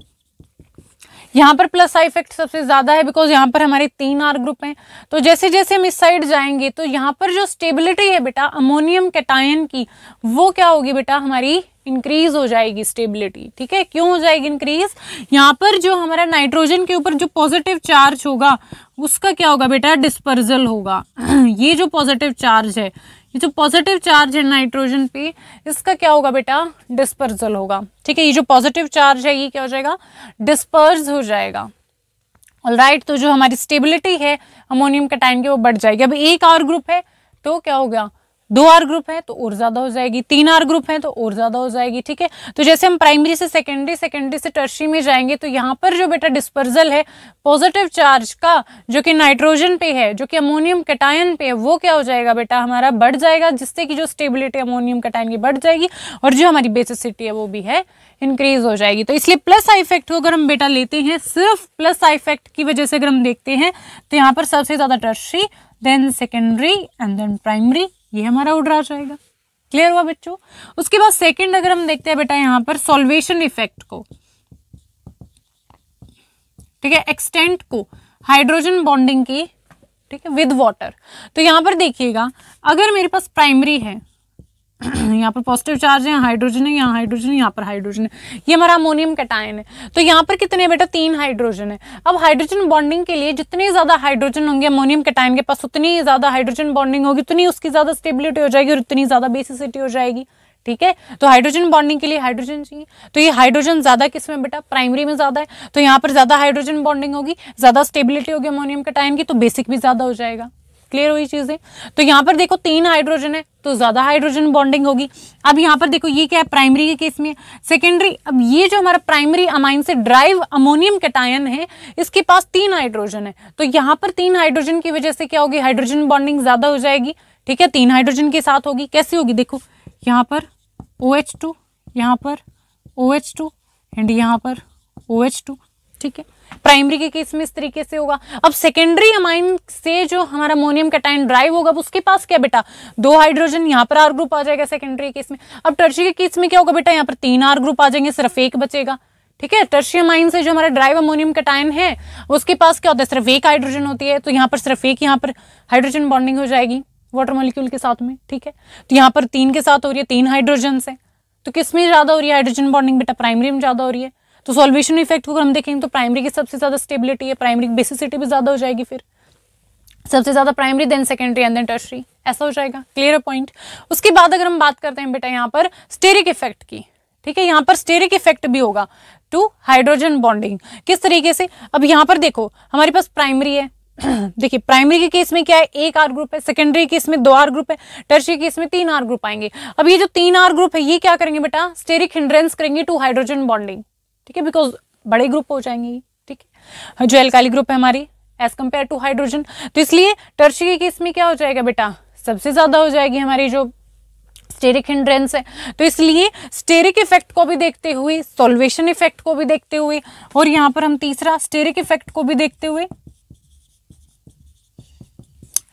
यहाँ पर प्लस आई इफेक्ट सबसे ज़्यादा है बिकॉज यहाँ पर हमारे तीन आर ग्रुप हैं तो जैसे जैसे हम इस साइड जाएंगे तो यहाँ पर जो स्टेबिलिटी है बेटा अमोनियम कैटायन की वो क्या होगी बेटा हमारी इंक्रीज हो जाएगी स्टेबिलिटी ठीक है क्यों हो जाएगी इंक्रीज यहाँ पर जो हमारा नाइट्रोजन के ऊपर जो पॉजिटिव चार्ज होगा उसका क्या होगा बेटा डिस्पर्जल होगा (clears throat) ये जो पॉजिटिव चार्ज है ये जो पॉजिटिव चार्ज है नाइट्रोजन पे इसका क्या होगा बेटा डिस्पर्जल होगा ठीक है ये जो पॉजिटिव चार्ज है ये क्या हो जाएगा डिस्पर्ज हो जाएगा ऑल राइट right, तो जो हमारी स्टेबिलिटी है अमोनियम के टाइम की वो बढ़ जाएगी अब एक और ग्रुप है तो क्या होगा दो आर ग्रुप है तो और ज़्यादा हो जाएगी तीन आर ग्रुप है तो और ज़्यादा हो जाएगी ठीक है तो जैसे हम प्राइमरी से सेकेंडरी सेकेंडरी से टर्शी में जाएंगे तो यहाँ पर जो बेटा डिस्पर्जल है पॉजिटिव चार्ज का जो कि नाइट्रोजन पे है जो कि अमोनियम कटायन पे है वो क्या हो जाएगा बेटा हमारा बढ़ जाएगा जिससे कि जो स्टेबिलिटी अमोनियम कटायन की बढ़ जाएगी और जो हमारी बेसिसिटी है वो भी है इंक्रीज हो जाएगी तो इसलिए प्लस आई इफेक्ट को अगर हम बेटा लेते हैं सिर्फ प्लस आई इफेक्ट की वजह से अगर हम देखते हैं तो यहाँ पर सबसे ज़्यादा tertiary then secondary and then primary ये हमारा उड़ रहा जाएगा क्लियर हुआ बच्चों उसके बाद सेकंड अगर हम देखते हैं बेटा यहां पर सॉल्वेशन इफेक्ट को ठीक है एक्सटेंट को हाइड्रोजन बॉन्डिंग की ठीक है विद वाटर तो यहां पर देखिएगा अगर मेरे पास प्राइमरी है (clears throat) यहाँ पर पॉजिटिव चार्ज है यहाँ हाइड्रोजन है यहाँ हाइड्रोजन यहाँ पर हाइड्रोजन है ये हमारा अमोनियम कैटायन है तो यहाँ पर कितने बेटा तीन हाइड्रोजन है अब हाइड्रोजन बॉन्डिंग के लिए जितने ज़्यादा हाइड्रोजन होंगे अमोनियम कैटायन के पास उतनी ज़्यादा हाइड्रोजन बॉन्डिंग होगी उतनी उसकी ज़्यादा स्टेबिलिटी हो जाएगी और उतनी ज़्यादा बेसिसिटी हो जाएगी ठीक है तो हाइड्रोजन बॉन्डिंग के लिए हाइड्रोजन चाहिए तो ये हाइड्रोजन ज्यादा किस में बेटा प्राइमरी में ज्यादा है तो यहाँ पर ज्यादा हाइड्रोजन बॉन्डिंग होगी ज्यादा स्टेबिलिटी होगी अमोनियम कटायन की तो बेसिक भी ज्यादा हो जाएगा क्लियर हुई चीजें तो यहाँ पर देखो तीन हाइड्रोजन है तो ज़्यादा हाइड्रोजन बॉन्डिंग होगी अब यहाँ पर देखो ये क्या है प्राइमरी के केस में सेकेंडरी अब ये जो हमारा प्राइमरी अमाइन से ड्राइव अमोनियम कैटायन है इसके पास तीन हाइड्रोजन है तो यहाँ पर तीन हाइड्रोजन की वजह से क्या होगी हाइड्रोजन बॉन्डिंग ज़्यादा हो जाएगी ठीक है तीन हाइड्रोजन के साथ होगी कैसे होगी देखो यहाँ पर ओ एच टू यहाँ पर ओ एच टू एंड यहाँ पर ओ एच टू ठीक है प्राइमरी के केस में इस तरीके से होगा अब सेकेंडरी अमाइन से जो हमारा अमोनियम कैटाइन ड्राइव होगा उसके पास क्या बेटा दो हाइड्रोजन यहाँ पर आर ग्रुप आ जाएगा सेकेंडरी केस में अब टर्शी के केस में क्या होगा बेटा यहाँ पर तीन आर ग्रुप आ जाएंगे सिर्फ एक बचेगा ठीक है टर्शी अमाइन से जो हमारा ड्राइव अमोनियम कटायन है उसके पास क्या होता है सिर्फ एक हाइड्रोजन होती है तो यहाँ पर सिर्फ एक यहाँ पर हाइड्रोजन बॉन्डिंग हो जाएगी वाटर मोलिक्यूल के साथ में ठीक है तो यहाँ पर तीन के साथ हो रही है तीन हाइड्रोजन से तो किस में ज़्यादा हो रही है हाइड्रोजन बॉन्डिंग बेटा प्राइमरी में ज़्यादा हो रही है तो सॉल्वेशन इफेक्ट को अगर हम देखेंगे तो प्राइमरी की सबसे ज़्यादा स्टेबिलिटी है प्राइमरी की बेसिसिटी भी ज़्यादा हो जाएगी फिर सबसे ज़्यादा primary then secondary and then tertiary ऐसा हो जाएगा क्लियर पॉइंट उसके बाद अगर हम बात करते हैं बेटा यहाँ पर स्टेरिक इफेक्ट की ठीक है यहाँ पर स्टेरिक इफेक्ट भी होगा टू हाइड्रोजन बॉन्डिंग किस तरीके से अब यहाँ पर देखो हमारे पास प्राइमरी है (clears throat) देखिए प्राइमरी के केस में क्या है एक आर ग्रुप है सेकेंडरी केस में दो आर ग्रुप है टर्सरी केस में तीन आर ग्रुप आएंगे अब ये जो तीन आर ग्रुप है ये क्या करेंगे बेटा स्टेरिक हिंड्रेंस करेंगे टू हाइड्रोजन बॉन्डिंग ठीक है बिकॉज बड़े ग्रुप हो जाएंगे ठीक है हाँ, जो एलकाली ग्रुप है हमारी एज कम्पेयर टू हाइड्रोजन तो इसलिए टर्शी के इसमें क्या हो जाएगा बेटा सबसे ज़्यादा हो जाएगी हमारी जो स्टेरिक हिंड्रेंस है तो इसलिए स्टेरिक इफेक्ट को भी देखते हुए सोल्वेशन इफेक्ट को भी देखते हुए और यहां पर हम तीसरा स्टेरिक इफेक्ट को भी देखते हुए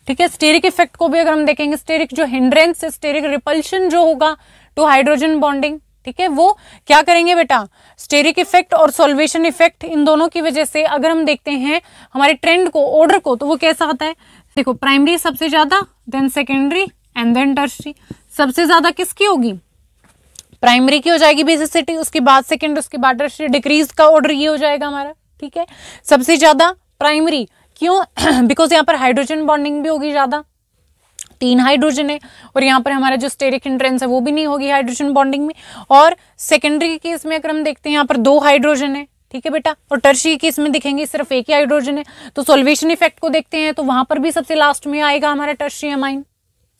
ठीक है स्टेरिक इफेक्ट को भी अगर हम देखेंगे स्टेरिक जो हिंड्रेंस स्टेरिक रिपल्शन जो होगा टू हाइड्रोजन बॉन्डिंग ठीक है वो क्या करेंगे बेटा स्टेरिक इफेक्ट और सोल्वेशन इफेक्ट इन दोनों की वजह से अगर हम देखते हैं हमारे ट्रेंड को ऑर्डर को तो वो कैसा आता है देखो प्राइमरी सबसे ज़्यादा then secondary and then tertiary सबसे ज़्यादा किसकी होगी प्राइमरी की हो जाएगी बेसिसिटी उसके बाद सेकेंडरी उसके बाद टर्सरी डिक्रीज का ऑर्डर ये हो जाएगा हमारा ठीक है सबसे ज़्यादा प्राइमरी क्यों बिकॉज (clears throat) यहाँ पर हाइड्रोजन बॉन्डिंग भी होगी ज़्यादा तीन हाइड्रोजन है और यहाँ पर हमारा जो स्टेरिक इंट्रेंस है वो भी नहीं होगी हाइड्रोजन बॉन्डिंग में और सेकेंडरी केस में अगर हम देखते हैं यहाँ पर दो हाइड्रोजन है ठीक है बेटा और टर्शी केस में दिखेंगे सिर्फ एक ही हाइड्रोजन है तो सोल्वेशन इफेक्ट को देखते हैं तो वहां पर भी सबसे लास्ट में आएगा हमारा टर्शी अमाइन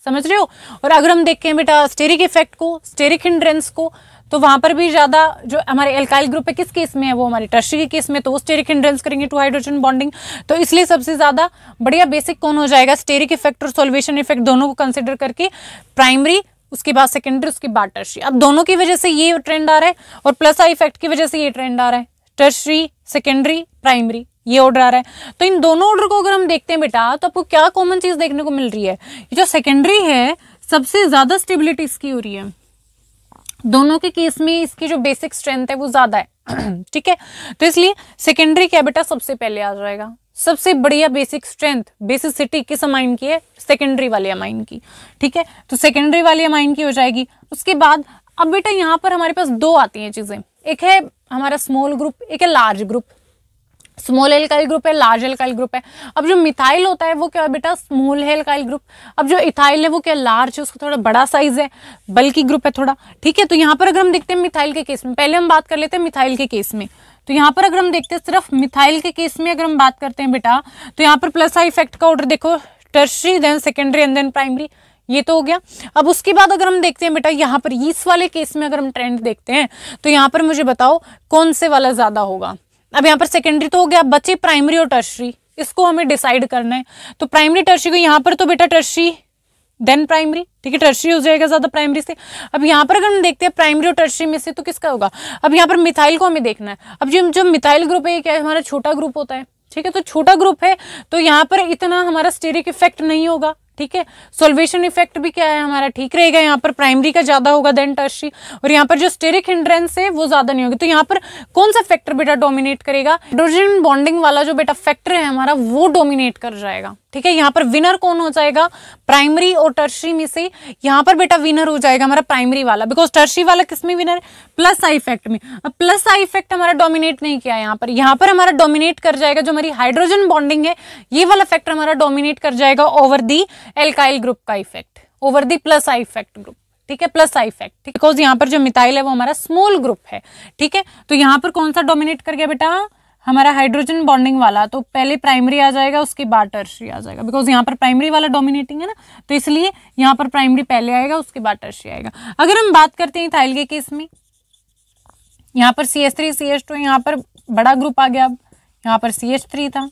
समझ रहे हो और अगर हम देखते हैं बेटा स्टेरिक इफेक्ट को स्टेरिक हिंड्रेंस को तो वहां पर भी ज्यादा जो हमारे एल्काइल ग्रुप है किस केस में है वो हमारे टर्शी तो के केस में तो स्टेरिक हिंड्रेंस करेंगे टू हाइड्रोजन बॉन्डिंग तो इसलिए सबसे ज्यादा बढ़िया बेसिक कौन हो जाएगा स्टेरिक इफेक्ट और सोल्वेशन इफेक्ट दोनों को कंसिडर करके प्राइमरी उसके बाद सेकेंडरी उसके बाद टर्शी अब दोनों की वजह से ये ट्रेंड आ रहा है और प्लस आई इफेक्ट की वजह से ये ट्रेंड आ रहा है टर्शरी सेकेंडरी प्राइमरी ये ऑर्डर आ रहा है तो इन दोनों ऑर्डर को अगर हम देखते हैं बेटा तो आपको क्या कॉमन चीज देखने को मिल रही है जो सेकेंडरी है सबसे ज्यादा स्टेबिलिटी इसकी हो रही है दोनों के केस में इसकी जो बेसिक स्ट्रेंथ है वो ज़्यादा है (clears throat) ठीक है तो इसलिए सेकेंडरी क्या बेटा सबसे पहले आ जाएगा सबसे बढ़िया बेसिक स्ट्रेंथ बेसिसिटी किस अमाइन की है सेकेंडरी वाले अमाइन की ठीक है तो सेकेंडरी वाले अमाइन की हो जाएगी उसके बाद अब बेटा यहाँ पर हमारे पास दो आती हैं चीज़ें एक है हमारा स्मॉल ग्रुप एक है large group small alkyl group है लार्ज एल्काइल ग्रुप है अब जो मिथाइल होता है वो क्या है बेटा स्मॉल एल्काइल ग्रुप अब जो इथाइल है वो क्या लार्ज है उसका थोड़ा बड़ा साइज है बल्कि ग्रुप है थोड़ा ठीक है तो यहाँ पर अगर हम देखते हैं मिथाइल के केस में पहले हम बात कर लेते हैं मिथाइल के केस में तो यहाँ पर अगर हम देखते हैं सिर्फ मिथाइल के केस में अगर हम बात करते हैं बेटा तो यहाँ पर प्लस आई इफेक्ट का ऑर्डर देखो tertiary then secondary and then primary ये तो हो गया अब उसके बाद अगर हम देखते हैं बेटा यहाँ पर इस वाले केस में अगर हम ट्रेंड देखते हैं तो यहाँ पर मुझे बताओ कौन से वाला ज़्यादा होगा अब यहाँ पर सेकेंडरी तो हो गया बच्चे प्राइमरी और टर्सरी इसको हमें डिसाइड करना है तो प्राइमरी टर्सरी को यहाँ पर तो बेटा टर्शरी देन प्राइमरी ठीक है टर्सरी हो जाएगा ज़्यादा प्राइमरी से अब यहाँ पर अगर हम देखते हैं प्राइमरी और टर्सरी में से तो किसका होगा अब यहाँ पर मिथाइल को हमें देखना है अब जो जो मिथाइल ग्रुप है ये क्या है हमारा छोटा ग्रुप होता है ठीक है तो छोटा ग्रुप है तो यहाँ पर इतना हमारा स्टेरिक इफेक्ट नहीं होगा ठीक है सोल्वेशन इफेक्ट भी क्या है हमारा ठीक रहेगा यहाँ पर प्राइमरी का ज्यादा होगा देन टर्शी और यहाँ पर जो स्टेरिक हिंड्रेंस है वो ज्यादा नहीं होगी तो यहाँ पर कौन सा फैक्टर बेटा डोमिनेट करेगा हाइड्रोजन बॉन्डिंग वाला जो बेटा फैक्टर है हमारा वो डोमिनेट कर जाएगा ठीक है यहाँ पर विनर कौन हो जाएगा प्राइमरी और टर्शरी में से यहाँ पर बेटा विनर हो जाएगा हमारा प्राइमरी वाला बिकॉज टर्शरी वाला किस में विनर प्लस आई इफेक्ट में अब प्लस आई इफेक्ट हमारा डोमिनेट नहीं किया यहाँ पर यहाँ पर हमारा डोमिनेट कर जाएगा जो हमारी हाइड्रोजन बॉन्डिंग है ये वाला फैक्टर हमारा डोमिनेट कर जाएगा ओवर दी एल्काइल ग्रुप का effect over the plus I effect group ठीक है प्लस आई इफेक्ट बिकॉज यहाँ पर जो मिथाइल है वो हमारा स्मॉल ग्रुप है ठीक है तो यहाँ पर कौन सा डोमिनेट कर गया बेटा हमारा हाइड्रोजन बॉन्डिंग वाला तो पहले प्राइमरी आ जाएगा उसके बाद टर्शरी आ जाएगा बिकॉज यहाँ पर प्राइमरी वाला डोमिनेटिंग है ना तो इसलिए यहाँ पर प्राइमरी पहले आएगा उसके बाद टर्शरी आएगा अगर हम बात करते हैं थाइल के केस में यहाँ पर C S three C S two यहाँ पर बड़ा ग्रुप आ गया अब यहाँ पर सी एच थ्री था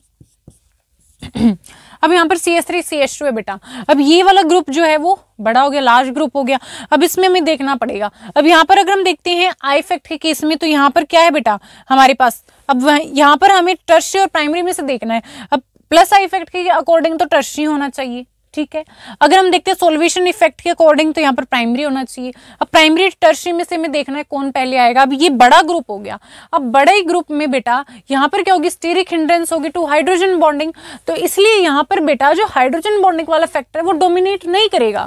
अब यहाँ पर C S three C S two है बेटा अब ये वाला ग्रुप जो है वो बड़ा हो गया लार्ज ग्रुप हो गया अब इसमें हमें देखना पड़ेगा अब यहाँ पर अगर हम देखते हैं आई इफेक्ट के केस में तो यहाँ पर क्या है बेटा हमारे पास अब यहाँ पर हमें टर्शरी और प्राइमरी में से देखना है अब प्लस आई इफेक्ट के अकॉर्डिंग तो टर्शरी होना चाहिए ठीक है अगर हम देखते हैं सोल्यूशन इफेक्ट के अकॉर्डिंग तो यहाँ पर प्राइमरी होना चाहिए अब प्राइमरी टर्शी में से हमें देखना है कौन पहले आएगा अब ये बड़ा ग्रुप हो गया अब बड़े ही ग्रुप में बेटा यहाँ पर क्या होगी स्टेरिक हिंड्रेंस होगी टू हाइड्रोजन बॉन्डिंग तो इसलिए यहाँ पर बेटा जो हाइड्रोजन बॉन्डिंग वाला फैक्टर है वो डोमिनेट नहीं करेगा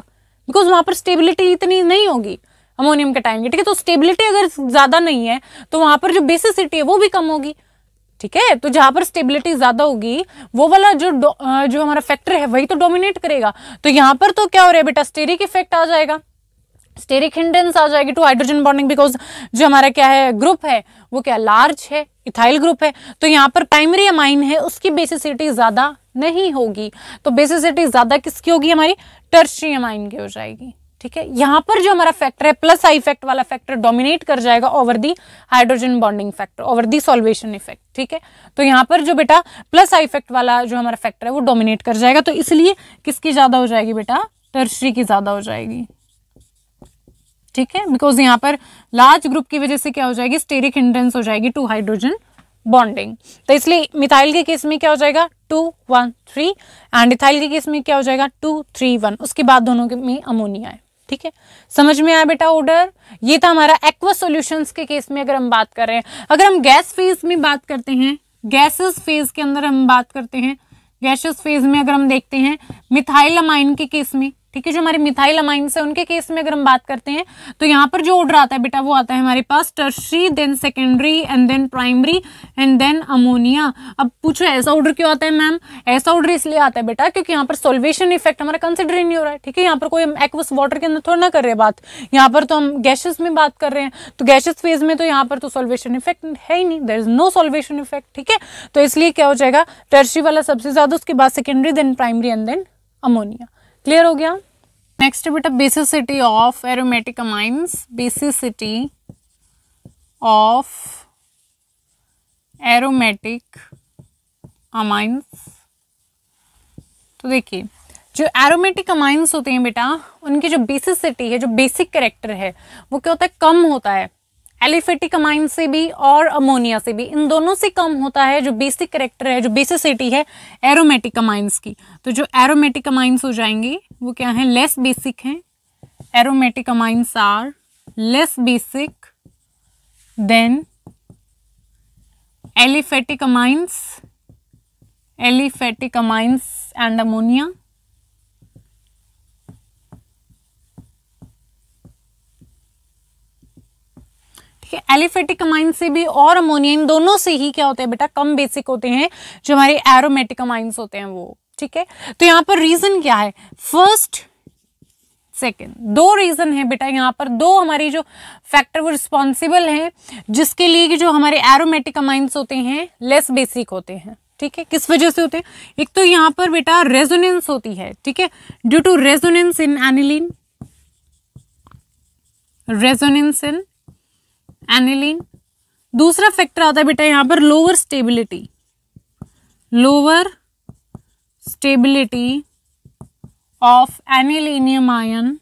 बिकॉज वहाँ पर स्टेबिलिटी इतनी नहीं होगी अमोनियम के टाइम ठीक है तो स्टेबिलिटी अगर ज़्यादा नहीं है तो वहां पर जो बेसिसिटी है वो भी कम होगी ठीक है तो जहां पर स्टेबिलिटी ज़्यादा होगी वो वाला जो जो हमारा फैक्टर है वही तो डोमिनेट करेगा तो यहाँ पर तो क्या हो रहा है बेटा स्टेरिक इफेक्ट आ जाएगा स्टेरिक हिंड्रेंस आ जाएगी टू हाइड्रोजन बॉन्डिंग बिकॉज जो हमारा क्या है ग्रुप है वो क्या लार्ज है इथाइल ग्रुप है तो यहाँ पर प्राइमरी अमाइन है उसकी बेसिसिटी ज़्यादा नहीं होगी तो बेसिसिटी ज़्यादा किसकी होगी हमारी टर्शरी अमाइन की हो जाएगी ठीक है यहां पर जो हमारा फैक्टर है प्लस आई इफेक्ट वाला फैक्टर डोमिनेट कर जाएगा over the hydrogen bonding factor over the solvation effect ठीक है तो यहां पर जो बेटा प्लस आई इफेक्ट वाला जो हमारा फैक्टर है वो डोमिनेट कर जाएगा तो इसलिए किसकी ज़्यादा हो जाएगी बेटा टर्शरी की ज़्यादा हो जाएगी ठीक है बिकॉज यहां पर लार्ज ग्रुप की वजह से क्या हो जाएगी स्टेरिक हिंड्रेंस हो जाएगी टू हाइड्रोजन बॉन्डिंग तो इसलिए मिथाइल के केस में क्या हो जाएगा two one three and ethyl के केस में क्या हो जाएगा टू थ्री वन उसके बाद दोनों के में अमोनिया है ठीक है समझ में आया बेटा ऑर्डर ये था हमारा एक्वा सॉल्यूशंस के केस में अगर हम बात कर रहे हैं अगर हम गैस फेज में बात करते हैं गैसेस फेज के अंदर हम बात करते हैं गैसेस फेज में अगर हम देखते हैं मिथाइल अमाइन के केस में ठीक है जो हमारे मिथाइल अमाइंस है उनके केस में अगर हम बात करते हैं तो यहाँ पर जो ऑर्डर आता है बेटा वो आता है हमारे पास tertiary then secondary and then primary and then ammonia अब पूछो ऐसा ऑर्डर क्यों आता है मैम ऐसा ऑर्डर इसलिए आता है बेटा क्योंकि यहाँ पर सोल्वेशन इफेक्ट हमारा कंसिडर ही नहीं हो रहा है ठीक है यहाँ पर कोई एक्वस वाटर के अंदर थोड़ा ना कर रहे बात यहाँ पर तो हम गैसेस में बात कर रहे हैं तो गैसेस फेज में तो यहाँ पर तो सोल्वेशन इफेक्ट है ही नहीं there is no solvation effect ठीक है तो इसलिए क्या हो जाएगा टर्सरी वाला सबसे ज्यादा उसके बाद secondary then primary and then ammonia clear हो गया नेक्स्ट बेटा basicity of aromatic amines basicity of aromatic amines तो देखिए जो एरोमेटिक अमाइंस होते हैं बेटा उनकी जो बेसिसिटी है जो बेसिक करेक्टर है वो क्या होता है कम होता है एलिफेटिक अमाइन से भी और अमोनिया से भी इन दोनों से कम होता है जो बेसिक करेक्टर है जो बेसिसिटी है एरोमेटिक अमाइंस की तो जो एरोमेटिक अमाइंस हो जाएंगे वो क्या है लेस बेसिक हैं aromatic amines are less basic than aliphatic amines aliphatic amines and ammonia देखिए एलिफेटिक अमाइन से भी और अमोनिया इन दोनों से ही क्या होते हैं बेटा कम बेसिक होते हैं जो हमारे एरोमेटिक अमाइंस होते हैं वो ठीक है तो यहां पर रीजन क्या है फर्स्ट सेकेंड दो रीजन है बेटा यहाँ पर दो हमारी जो फैक्टर वो रिस्पॉन्सिबल है जिसके लिए जो हमारे एरोमेटिक अमाइंस होते हैं लेस बेसिक होते हैं ठीक है किस वजह से होते हैं एक तो यहाँ पर बेटा रेजोनेंस होती है ठीक है due to resonance in aniline resonance in aniline दूसरा फैक्टर आता है बेटा यहाँ पर lower stability lower stability of anilinium ion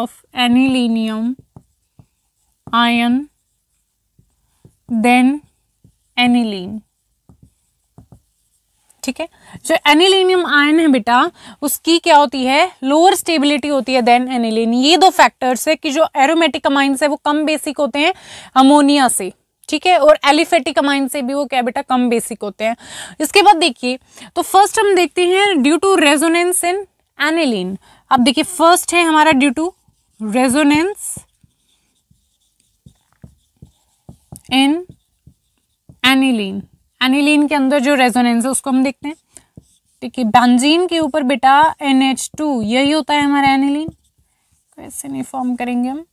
of anilinium ion than aniline ठीक है जो एनिलीनियम आयन है बेटा उसकी क्या होती है लोअर स्टेबिलिटी होती है देन एनिलीन ये दो फैक्टर्स है कि जो एरोमेटिक अमाइंस है वो कम बेसिक होते हैं अमोनिया से ठीक है और एलिफेटिक अमाइन से भी वो क्या बेटा कम बेसिक होते हैं इसके बाद देखिए तो फर्स्ट हम देखते हैं due to resonance in aniline अब देखिए फर्स्ट है हमारा due to resonance in aniline aniline के अंदर जो रेजोनेंस है उसको हम देखते हैं ठीक है बेंजीन के ऊपर बेटा एन एच टू यही होता है हमारा एनिलीन तो ऐसे नहीं फॉर्म करेंगे हम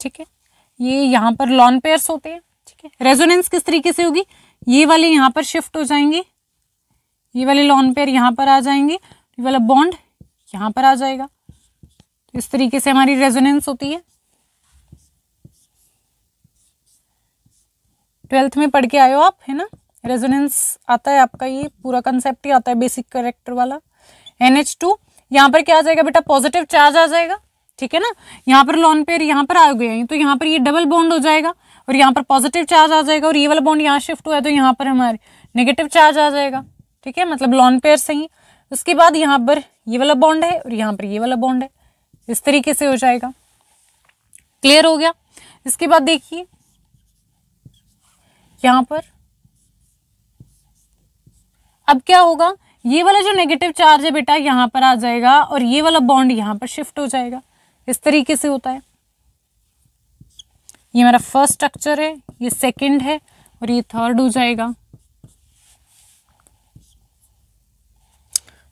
ठीक है ये यहाँ पर लॉन पेयर्स होते हैं ठीक है रेजोनेंस किस तरीके से होगी ये वाले यहाँ पर शिफ्ट हो जाएंगे ये वाले लॉन पेयर यहाँ पर आ जाएंगे ये वाला बॉन्ड यहाँ पर आ जाएगा तो इस तरीके से हमारी रेजोनेंस होती है ट्वेल्थ में पढ़ के आए हो आप है ना रेजोनेंस आता है आपका ये पूरा कंसेप्ट ही आता है बेसिक करेक्टर वाला एन एच टू यहाँ पर क्या आ जाएगा बेटा पॉजिटिव चार्ज आ जाएगा ठीक है ना यहाँ पर लॉन पेयर यहाँ पर आ गए हैं तो यहाँ पर ये डबल बॉन्ड हो जाएगा और यहाँ पर पॉजिटिव चार्ज आ जाएगा और ये वाला बॉन्ड यहाँ शिफ्ट हुआ है तो यहाँ पर हमारे नेगेटिव चार्ज आ जाएगा ठीक है मतलब लॉन पेयर सही उसके बाद यहाँ पर ये वाला बॉन्ड है और यहाँ पर ये वाला बॉन्ड है इस तरीके से हो जाएगा क्लियर हो गया इसके बाद देखिए यहाँ पर अब क्या होगा ये वाला जो नेगेटिव चार्ज है बेटा यहां पर आ जाएगा और ये वाला बॉन्ड यहां पर शिफ्ट हो जाएगा इस तरीके से होता है ये मेरा फर्स्ट स्ट्रक्चर है ये सेकंड है और ये थर्ड हो जाएगा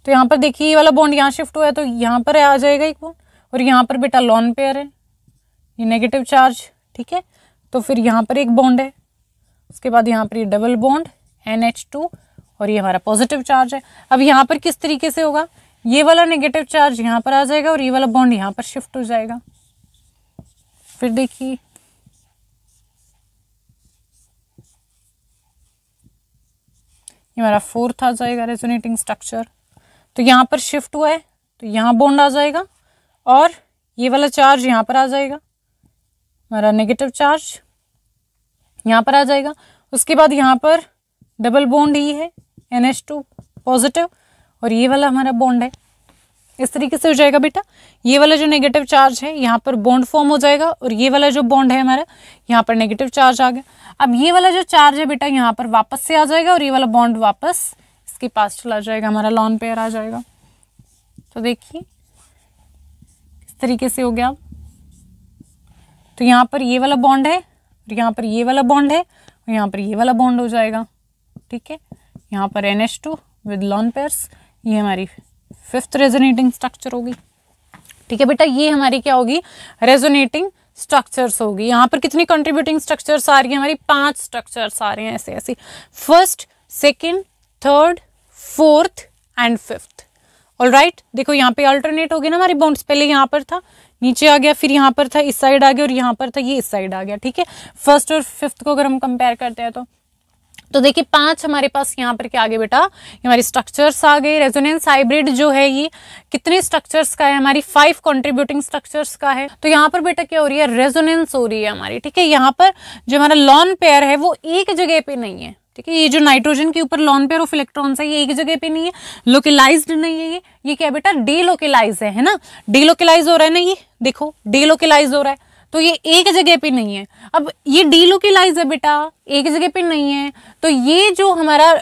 तो यहां पर देखिए ये वाला बॉन्ड यहां शिफ्ट हुआ है तो यहां पर आ जाएगा एक बॉन्ड और यहां पर बेटा लॉन पेयर है ये नेगेटिव चार्ज ठीक है तो फिर यहां पर एक बॉन्ड है उसके बाद यहाँ पर ये डबल बॉन्ड एन और ये हमारा पॉजिटिव चार्ज है अब यहाँ पर किस तरीके से होगा ये वाला नेगेटिव चार्ज यहाँ पर आ जाएगा और ये वाला बॉन्ड यहाँ पर शिफ्ट हो जाएगा फिर देखिए ये हमारा फोर्थ आ जाएगा रेजोनेटिंग स्ट्रक्चर तो यहाँ पर शिफ्ट हुआ है तो यहाँ बॉन्ड आ जाएगा और ये वाला चार्ज यहाँ पर आ जाएगा हमारा नेगेटिव चार्ज यहाँ पर आ जाएगा उसके बाद यहाँ पर डबल बॉन्ड ये है एन एच टू पॉजिटिव और ये वाला हमारा बॉन्ड है इस तरीके से हो जाएगा बेटा ये वाला जो नेगेटिव चार्ज है यहाँ पर बॉन्ड फॉर्म हो जाएगा और ये वाला जो बॉन्ड है हमारा यहाँ पर नेगेटिव चार्ज आ गया अब ये वाला जो चार्ज है बेटा यहाँ पर वापस से आ जाएगा और ये वाला बॉन्ड वापस इसके पास चला जाएगा हमारा लॉन पेयर आ जाएगा तो देखिए इस तरीके से हो गया तो यहाँ पर ये वाला बॉन्ड है और तो यहाँ पर ये वाला बॉन्ड है और यहाँ पर ये वाला बॉन्ड हो जाएगा ठीक है यहाँ पर N H two with lone pairs ये हमारी फिफ्थ रेजोनेटिंग स्ट्रक्चर होगी ठीक है बेटा ये हमारी क्या होगी रेजोनेटिंग स्ट्रक्चर्स होगी यहाँ पर कितनी कंट्रीब्यूटिंग स्ट्रक्चर्स आ रही है हमारी पांच स्ट्रक्चर्स आ रहे हैं ऐसे ऐसे first second third fourth and fifth all right देखो यहाँ पे अल्टरनेट हो गया ना हमारी बॉन्ड्स पहले यहाँ पर था नीचे आ गया फिर यहाँ पर था इस साइड आ गया और यहाँ पर था ये इस साइड आ गया ठीक है फर्स्ट और फिफ्थ को अगर हम कंपेयर करते हैं तो तो देखिए पांच हमारे पास यहाँ पर क्या आ गए बेटा हमारे स्ट्रक्चर्स आ गए रेजोनेंस हाइब्रिड जो है ये कितने स्ट्रक्चर्स का है हमारी फाइव कंट्रीब्यूटिंग स्ट्रक्चर्स का है तो यहाँ पर बेटा क्या हो रही है रेजोनेंस हो रही है हमारी ठीक है यहाँ पर जो हमारा लॉन पेयर है वो एक जगह पे नहीं है ठीक है ये जो नाइट्रोजन के ऊपर लॉन पेयर ऑफ इलेक्ट्रॉन्स है ये एक जगह पे नहीं है लोकलाइज्ड नहीं है ये ये क्या बेटा डीलोकलाइज है है ना डीलोकलाइज हो रहा है ना ये देखो डीलोकलाइज हो रहा है तो ये एक जगह पे नहीं है अब ये डीलोकलाइज है बेटा एक जगह पे नहीं है तो ये जो हमारा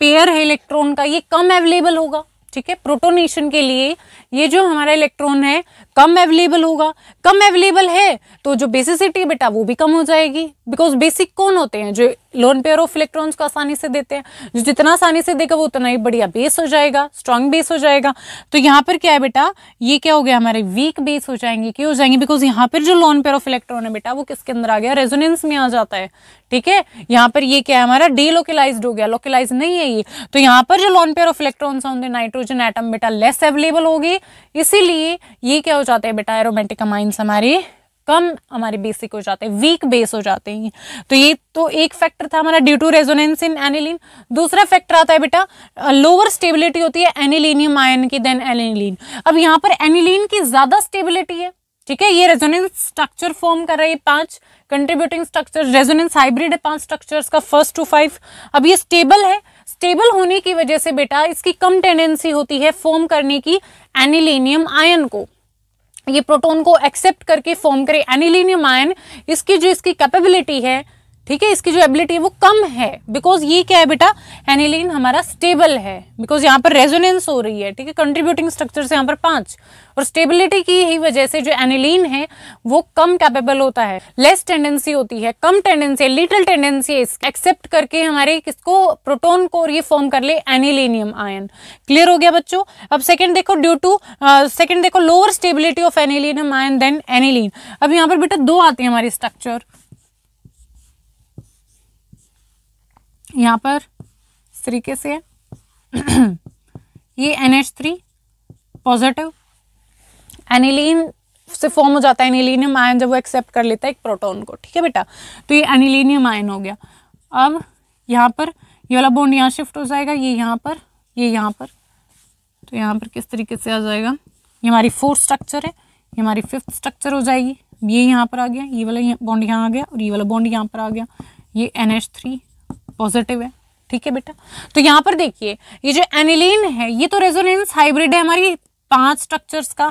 पेयर है इलेक्ट्रॉन का ये कम अवेलेबल होगा ठीक है प्रोटोनेशन के लिए ये जो हमारा इलेक्ट्रॉन है कम अवेलेबल होगा कम अवेलेबल है तो जो बेसिसिटी बेटा वो भी कम हो जाएगी बिकॉज बेसिक कौन होते हैं जो लोन पेयर ऑफ इलेक्ट्रॉन्स को आसानी से देते हैं जो जितना आसानी से देगा वो उतना ही बढ़िया बेस हो जाएगा स्ट्रांग बेस हो जाएगा तो यहाँ पर क्या है बेटा ये क्या हो गया हमारे वीक बेस हो जाएंगे क्यों हो जाएंगे बिकॉज यहाँ पर जो लोन पेयर ऑफ इलेक्ट्रॉन है बेटा वो किसके अंदर आ गया रेजोनेंस में आ जाता है ठीक है यहाँ पर ये क्या है हमारा डीलोकलाइज्ड हो गया लोकलाइज नहीं है ये तो यहाँ पर जो लोन पेयर ऑफ इलेक्ट्रॉन्स होंगे नाइट्रोजन एटम बेटा लेस अवेलेबल होगी इसीलिए ये क्या हो जाते हैं बेटा एरोमेटिक अमाइंस हमारी कम हमारे बेसिक हो जाते हैं वीक बेस हो जाते हैं तो ये तो एक फैक्टर था हमारा due to resonance in aniline दूसरा फैक्टर आता है बेटा लोअर स्टेबिलिटी होती है एनिलीनियम आयन की देन एनिलीन अब यहाँ पर एनिलीन की ज़्यादा स्टेबिलिटी है ठीक है ये रेजोनेंस स्ट्रक्चर फॉर्म कर रही है पांच कंट्रीब्यूटिंग स्ट्रक्चर रेजोनेंस हाइब्रिड है पांच स्ट्रक्चर्स का फर्स्ट टू फाइव अब ये स्टेबल है स्टेबल होने की वजह से बेटा इसकी कम टेंडेंसी होती है फॉर्म करने की एनिलेनियम आयन को ये प्रोटोन को एक्सेप्ट करके फॉर्म करे एनिलिनियम आयन इसकी जो इसकी कैपेबिलिटी है ठीक है इसकी जो एबिलिटी है वो कम है बिकॉज ये क्या है बेटा एनिलीन हमारा स्टेबल है बिकॉज यहाँ पर रेजोनेंस हो रही है ठीक है कंट्रीब्यूटिंग स्ट्रक्चर यहाँ पर पांच और स्टेबिलिटी की ही वजह से जो एनिलीन है वो कम कैपेबल होता है लेस टेंडेंसी होती है कम टेंडेंसी है लिटल टेंडेंसी है एक्सेप्ट करके हमारे किसको प्रोटोन को ये फॉर्म कर ले एनिलीनियम आयन क्लियर हो गया बच्चों अब सेकेंड देखो ड्यू टू सेकेंड देखो lower stability of anilinium ion than aniline अब यहाँ पर बेटा दो आती है हमारे स्ट्रक्चर यहाँ पर इस तरीके से है (clears throat) ये N H three positive aniline से फॉर्म हो जाता है एनिलीनियम आयन जब वो एक्सेप्ट कर लेता है एक प्रोटॉन को ठीक है बेटा तो ये एनिलीनियम आयन हो गया अब यहाँ पर ये वाला बॉन्ड यहाँ शिफ्ट हो जाएगा ये यहाँ पर ये यहाँ पर तो यहाँ पर किस तरीके से आ जाएगा ये हमारी फोर्थ स्ट्रक्चर है ये हमारी फिफ्थ स्ट्रक्चर हो जाएगी ये यहाँ पर आ गया ये वाला बॉन्ड यहाँ आ गया और ये वाला बॉन्ड यहाँ पर आ गया ये एन एच थ्री पॉजिटिव है ठीक है बेटा तो यहाँ पर देखिए ये जो एनिलीन है ये तो रेजोनेंस हाइब्रिड है हमारी पांच स्ट्रक्चर्स का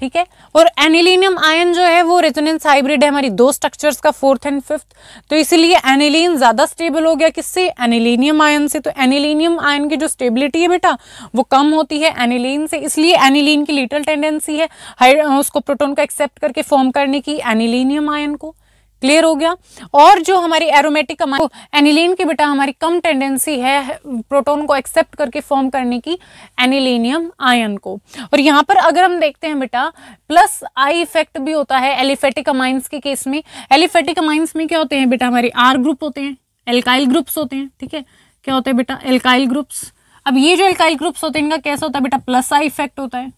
ठीक है और एनिलीनियम आयन जो है वो रेजोनेंस हाइब्रिड है हमारी दो स्ट्रक्चर्स का फोर्थ एंड फिफ्थ तो इसीलिए एनिलीन ज़्यादा स्टेबल हो गया किससे एनिलीनियम आयन से तो एनिलीनियम आयन की जो स्टेबिलिटी है बेटा वो कम होती है एनिलीन से इसलिए एनिलीन की लिटल टेंडेंसी है उसको प्रोटोन को एक्सेप्ट करके फॉर्म करने की एनिलीनियम आयन को क्लियर हो गया और जो हमारी एरोमेटिक अमाइन एनिलीन की बेटा हमारी कम टेंडेंसी है प्रोटॉन को एक्सेप्ट करके फॉर्म करने की एनिलीनियम आयन को और यहाँ पर अगर हम देखते हैं बेटा प्लस आई इफेक्ट भी होता है एलिफेटिक अमाइंस के केस में एलिफेटिक अमाइंस में क्या होते हैं बेटा हमारे आर ग्रुप होते हैं एल्काइल ग्रुप्स होते हैं ठीक है क्या होते हैं बेटा एल्काइल ग्रुप्स अब ये जो एल्काइल ग्रुप्स होते हैं इनका कैसा होता है बेटा प्लस आई इफेक्ट होता है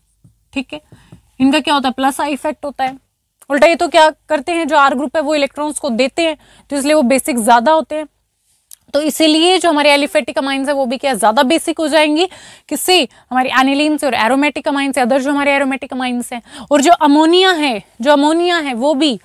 ठीक है इनका क्या होता है प्लस आई इफेक्ट होता है उल्टा ये तो क्या करते हैं जो आर ग्रुप है वो इलेक्ट्रॉन्स को देते हैं तो इसलिए वो बेसिक ज़्यादा होते हैं तो इसीलिए जो हमारे एलिफेटिक अमाइंस है वो भी क्या ज़्यादा बेसिक हो जाएंगी किससे हमारे एनिलीन से और एरोमेटिक अमाइंस से अदर जो हमारे एरोमेटिक अमाइंस हैं और जो अमोनिया है जो अमोनिया है वो भी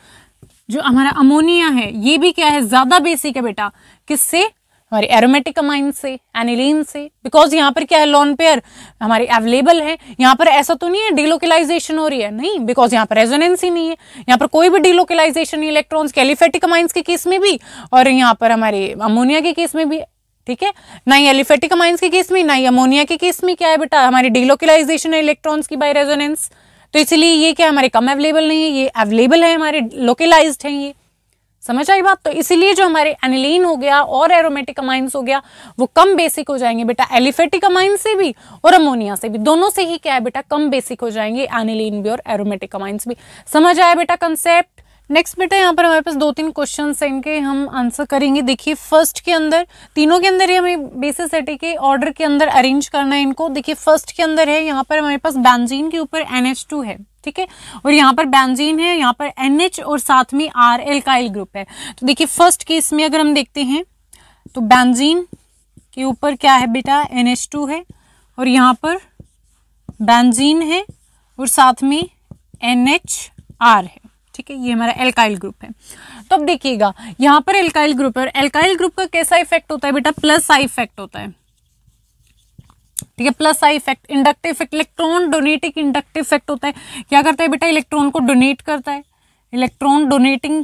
जो हमारा अमोनिया है ये भी क्या है ज़्यादा बेसिक है बेटा किससे हमारे एरोमेटिक अमाइन से एनिलीन से बिकॉज यहाँ पर क्या है लॉन पेयर हमारे अवेलेबल है यहाँ पर ऐसा तो नहीं है डीलोकलाइजेशन हो रही है नहीं बिकॉज यहाँ पर रेजोनेंस ही नहीं है यहाँ पर कोई भी डीलोकलाइजेशन इलेक्ट्रॉन्स कैलिफेटिक अमाइंस के केस में भी और यहाँ पर हमारे अमोनिया के केस में भी ठीक है ना ही एलिफेटिक अमाइंस के केस में ना ही अमोनिया के केस में क्या है बेटा हमारी डीलोकलाइजेशन है इलेक्ट्रॉन्स की बाई रेजोनेंस तो इसलिए ये क्या हमारे कम अवेलेबल नहीं है ये अवेलेबल है हमारे लोकलाइज्ड हैं ये समझ आई बात तो इसीलिए जो हमारे एनिलीन हो गया और एरोमेटिक अमाइंस हो गया वो कम बेसिक हो जाएंगे बेटा एलिफेटिक अमाइन से भी और अमोनिया से भी दोनों से ही क्या है बेटा कम बेसिक हो जाएंगे एनिलीन भी और एरोमेटिक अमाइंस भी समझ आया बेटा कंसेप्ट नेक्स्ट बेटा यहाँ पर हमारे पास दो तीन क्वेश्चन हैं इनके हम आंसर करेंगे देखिए फर्स्ट के अंदर तीनों के अंदर ही हमें बेसिस सेटी के ऑर्डर के अंदर अरेंज करना है इनको देखिए फर्स्ट के अंदर है यहाँ पर हमारे पास बैंजीन के ऊपर एन है ठीक है और यहाँ पर बैंजीन है यहाँ पर एन और साथ में आर एल्काइल ग्रुप है तो देखिए फर्स्ट केस में अगर हम देखते हैं तो बैंजीन के ऊपर क्या है बेटा एन है और यहाँ पर बैंजीन है और साथ में एन आर है ठीक है ये हमारा एल्काइल ग्रुप है तो अब देखिएगा यहाँ पर एल्काइल ग्रुप है और एल्काइल ग्रुप का कैसा इफेक्ट होता है बेटा प्लस आई इफेक्ट होता है ठीक है plus I effect inductive effect electron donating inductive effect होता है क्या करता है बेटा इलेक्ट्रॉन को डोनेट करता है इलेक्ट्रॉन डोनेटिंग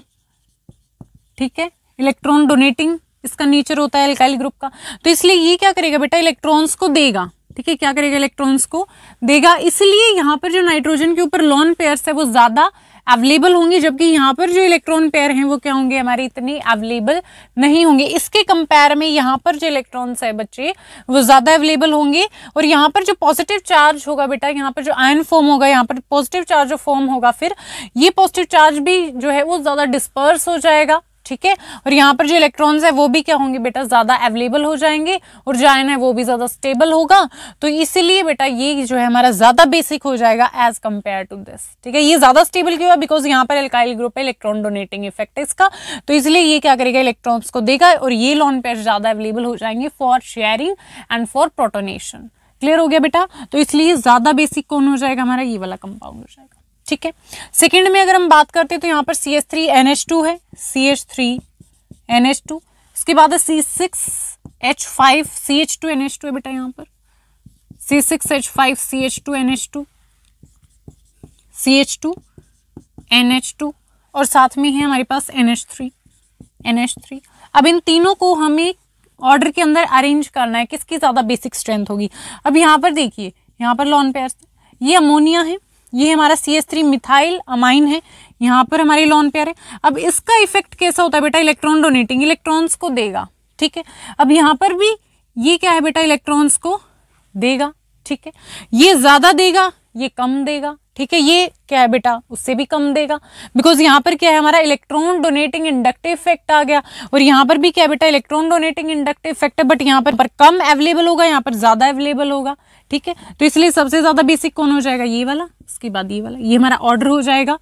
ठीक है इलेक्ट्रॉन डोनेटिंग इसका नेचर होता है एल्काइल ग्रुप का तो इसलिए ये क्या करेगा बेटा इलेक्ट्रॉन्स को देगा ठीक है क्या करेगा इलेक्ट्रॉन्स को देगा इसलिए यहाँ पर जो नाइट्रोजन के ऊपर लॉन पेयर्स है वो ज़्यादा अवेलेबल होंगी जबकि यहाँ पर जो इलेक्ट्रॉन पेयर हैं वो क्या होंगे हमारे इतने अवेलेबल नहीं होंगे इसके कंपेयर में यहाँ पर जो इलेक्ट्रॉन्स है बच्चे वो ज़्यादा अवेलेबल होंगे और यहाँ पर जो पॉजिटिव चार्ज होगा बेटा यहाँ पर जो आयन फॉर्म होगा यहाँ पर पॉजिटिव चार्ज फॉर्म होगा फिर ये पॉजिटिव चार्ज भी जो है वो ज़्यादा डिस्पर्स हो जाएगा ठीक है और यहाँ पर जो इलेक्ट्रॉन्स है वो भी क्या होंगे बेटा ज़्यादा अवेलेबल हो जाएंगे और जो आयन है वो भी ज़्यादा स्टेबल होगा तो इसीलिए बेटा ये जो है हमारा ज़्यादा बेसिक हो जाएगा एज कम्पेयर टू दिस ठीक है ये ज़्यादा स्टेबल क्यों है बिकॉज यहाँ पर एल्काइल ग्रुप है इलेक्ट्रॉन डोनेटिंग इफेक्ट है इसका तो इसलिए ये क्या करेगा इलेक्ट्रॉन्स को देगा और ये लॉन पेयर ज़्यादा अवेलेबल हो जाएंगे for sharing and for protonation clear हो गया बेटा तो इसलिए ज़्यादा बेसिक कौन हो जाएगा हमारा ये वाला कंपाउंड हो जाएगा ठीक है सेकेंड में अगर हम बात करते हैं तो यहाँ पर C H three N H two है C H three N H two उसके बाद है C six H five C H two N H two है बेटा यहाँ पर C six H five C H two N H two C H two N H two और साथ में है हमारे पास N H three N H three अब इन तीनों को हमें ऑर्डर के अंदर अरेंज करना है किसकी ज़्यादा बेसिक स्ट्रेंथ होगी अब यहाँ पर देखिए यहाँ पर लॉन पेयर ये अमोनिया है ये हमारा C S three methyl amine है यहाँ पर हमारी लॉन पेयर है अब इसका इफेक्ट कैसा होता है बेटा इलेक्ट्रॉन डोनेटिंग इलेक्ट्रॉन्स को देगा ठीक है अब यहाँ पर भी ये क्या है बेटा इलेक्ट्रॉन्स को देगा ठीक है ये ज़्यादा देगा ये कम देगा ठीक है ये क्या है बेटा उससे भी कम देगा बिकॉज यहाँ पर क्या है हमारा इलेक्ट्रॉन डोनेटिंग इंडक्टिव इफेक्ट आ गया और यहाँ पर भी क्या है बेटा इलेक्ट्रॉन डोनेटिंग इंडक्टिव इफेक्ट है बट यहाँ पर, कम अवेलेबल होगा यहाँ पर ज़्यादा अवेलेबल होगा ठीक है तो इसलिए सबसे ज़्यादा बेसिक कौन हो जाएगा ये वाला उसके बाद ये वाला ये हमारा ऑर्डर हो जाएगा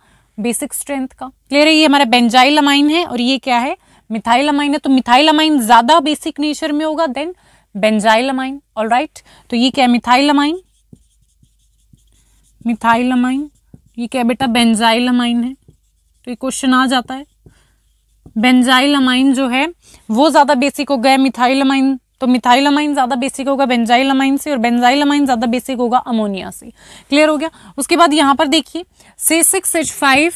बेसिक स्ट्रेंथ का क्लियर है ये हमारा बेंजाइल अमाइन है और ये क्या है मिथाइल अमाइन है तो मिथाइल अमाइन ज़्यादा बेसिक नेचर में होगा than benzyl amine all right तो ये क्या है मिथाइल अमाइन मिथाइल अमाइन ये क्या बेटा बेंजाइल अमाइन है तो ये क्वेश्चन आ जाता है बेंजाइल अमाइन जो है वो ज़्यादा बेसिक हो गया मिथाइल अमाइन तो मिथाइल अमाइन ज़्यादा बेसिक होगा बेंजाइल अमाइन से और बेंजाइल अमाइन ज़्यादा बेसिक होगा अमोनिया से क्लियर हो गया उसके बाद यहाँ पर देखिए C six H five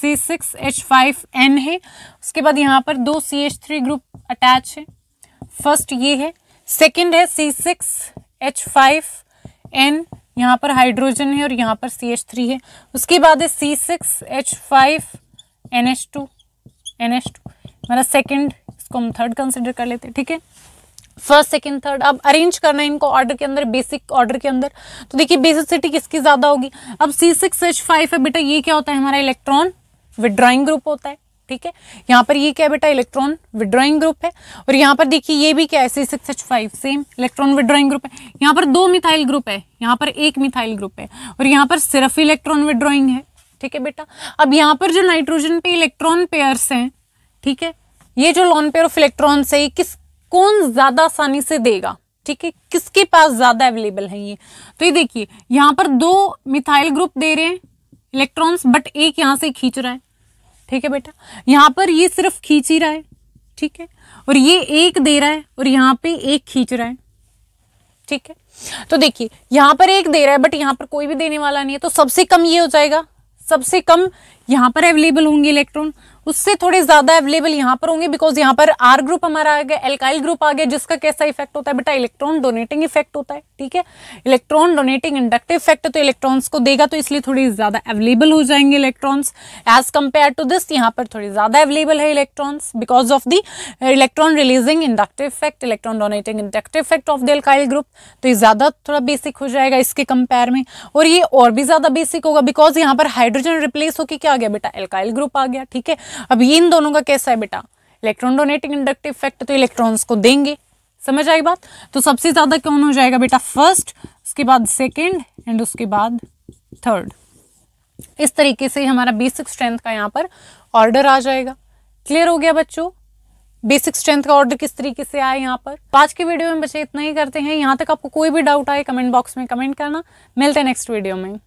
C six H five N है उसके बाद यहाँ पर दो C H three group attach है फर्स्ट ये है सेकेंड है C six H five N यहाँ पर हाइड्रोजन है और यहाँ पर सी एच थ्री है उसके बाद है C six H five N H two N H two मेरा सेकेंड इसको हम थर्ड कंसिडर कर लेते हैं ठीक है फर्स्ट सेकेंड थर्ड अब अरेंज करना है इनको ऑर्डर के अंदर बेसिक ऑर्डर के अंदर तो देखिए बेसिसिटी किसकी ज़्यादा होगी अब सी सिक्स एच फाइव है बेटा ये क्या होता है हमारा इलेक्ट्रॉन विड्रॉइंग ग्रुप होता है ठीक है यहाँ पर ये क्या है बेटा इलेक्ट्रॉन विड्रॉइंग ग्रुप है और यहाँ पर देखिए ये भी क्या है C six H five same electron withdrawing group है यहाँ पर दो मिथाइल ग्रुप है यहाँ पर एक मिथाइल ग्रुप है और यहाँ पर सिर्फ इलेक्ट्रॉन विड्रॉइंग है ठीक है बेटा अब यहाँ पर जो नाइट्रोजन पे इलेक्ट्रॉन पेयर्स हैं ठीक है ये जो लॉन पेयर ऑफ इलेक्ट्रॉन्स है ये किस कौन ज्यादा आसानी से देगा ठीक है किसके पास ज्यादा अवेलेबल है ये तो ये देखिए यहां पर दो मिथाइल ग्रुप दे रहे हैं इलेक्ट्रॉन्स बट एक यहां से खींच रहा है ठीक है बेटा यहां पर ये सिर्फ खींच ही रहा है ठीक है और ये एक दे रहा है और यहां पे एक खींच रहा है ठीक है तो देखिए यहां पर एक दे रहा है बट यहां पर कोई भी देने वाला नहीं है तो सबसे कम ये हो जाएगा सबसे कम यहाँ पर अवेलेबल होंगे इलेक्ट्रॉन उससे थोड़े ज़्यादा अवेलेबल यहाँ पर होंगे बिकॉज यहाँ पर आर ग्रुप हमारा आ गया एल्काइल ग्रुप आ गया जिसका कैसा इफेक्ट होता है बेटा इलेक्ट्रॉन डोनेटिंग इफेक्ट होता है ठीक है इलेक्ट्रॉन डोनेटिंग इंडक्टिव इफेक्ट तो इलेक्ट्रॉन्स को देगा तो इसलिए थोड़ी ज़्यादा अवेलेबल हो जाएंगे electrons as compare to this यहाँ पर थोड़ी ज़्यादा अवेलेबल है electrons because of the electron releasing inductive effect electron donating inductive effect of the alkyl group तो ये ज़्यादा थोड़ा बेसिक हो जाएगा इसके कंपेयर में और ये और भी ज़्यादा बेसिक होगा बिकॉज यहाँ पर हाइड्रोजन रिप्लेस होकर क्या गया बेटा एल्काइल ग्रुप आ गया ठीक है अब इन दोनों का कैसा है बेटा इलेक्ट्रॉन डोनेटिंग इंडक्टिव इफेक्ट तो इलेक्ट्रॉन्स को देंगे समझ आई बात तो सबसे ज्यादा कौन हो जाएगा बेटा फर्स्ट उसके बाद सेकेंड एंड उसके बाद थर्ड इस तरीके से हमारा बेसिक स्ट्रेंथ का यहाँ पर ऑर्डर आ जाएगा क्लियर हो गया बच्चों बेसिक स्ट्रेंथ का ऑर्डर किस तरीके से आए यहाँ पर आज के वीडियो में बच्चे इतना ही करते हैं यहाँ तक आपको कोई भी डाउट आए कमेंट बॉक्स में कमेंट करना मिलते हैं नेक्स्ट वीडियो में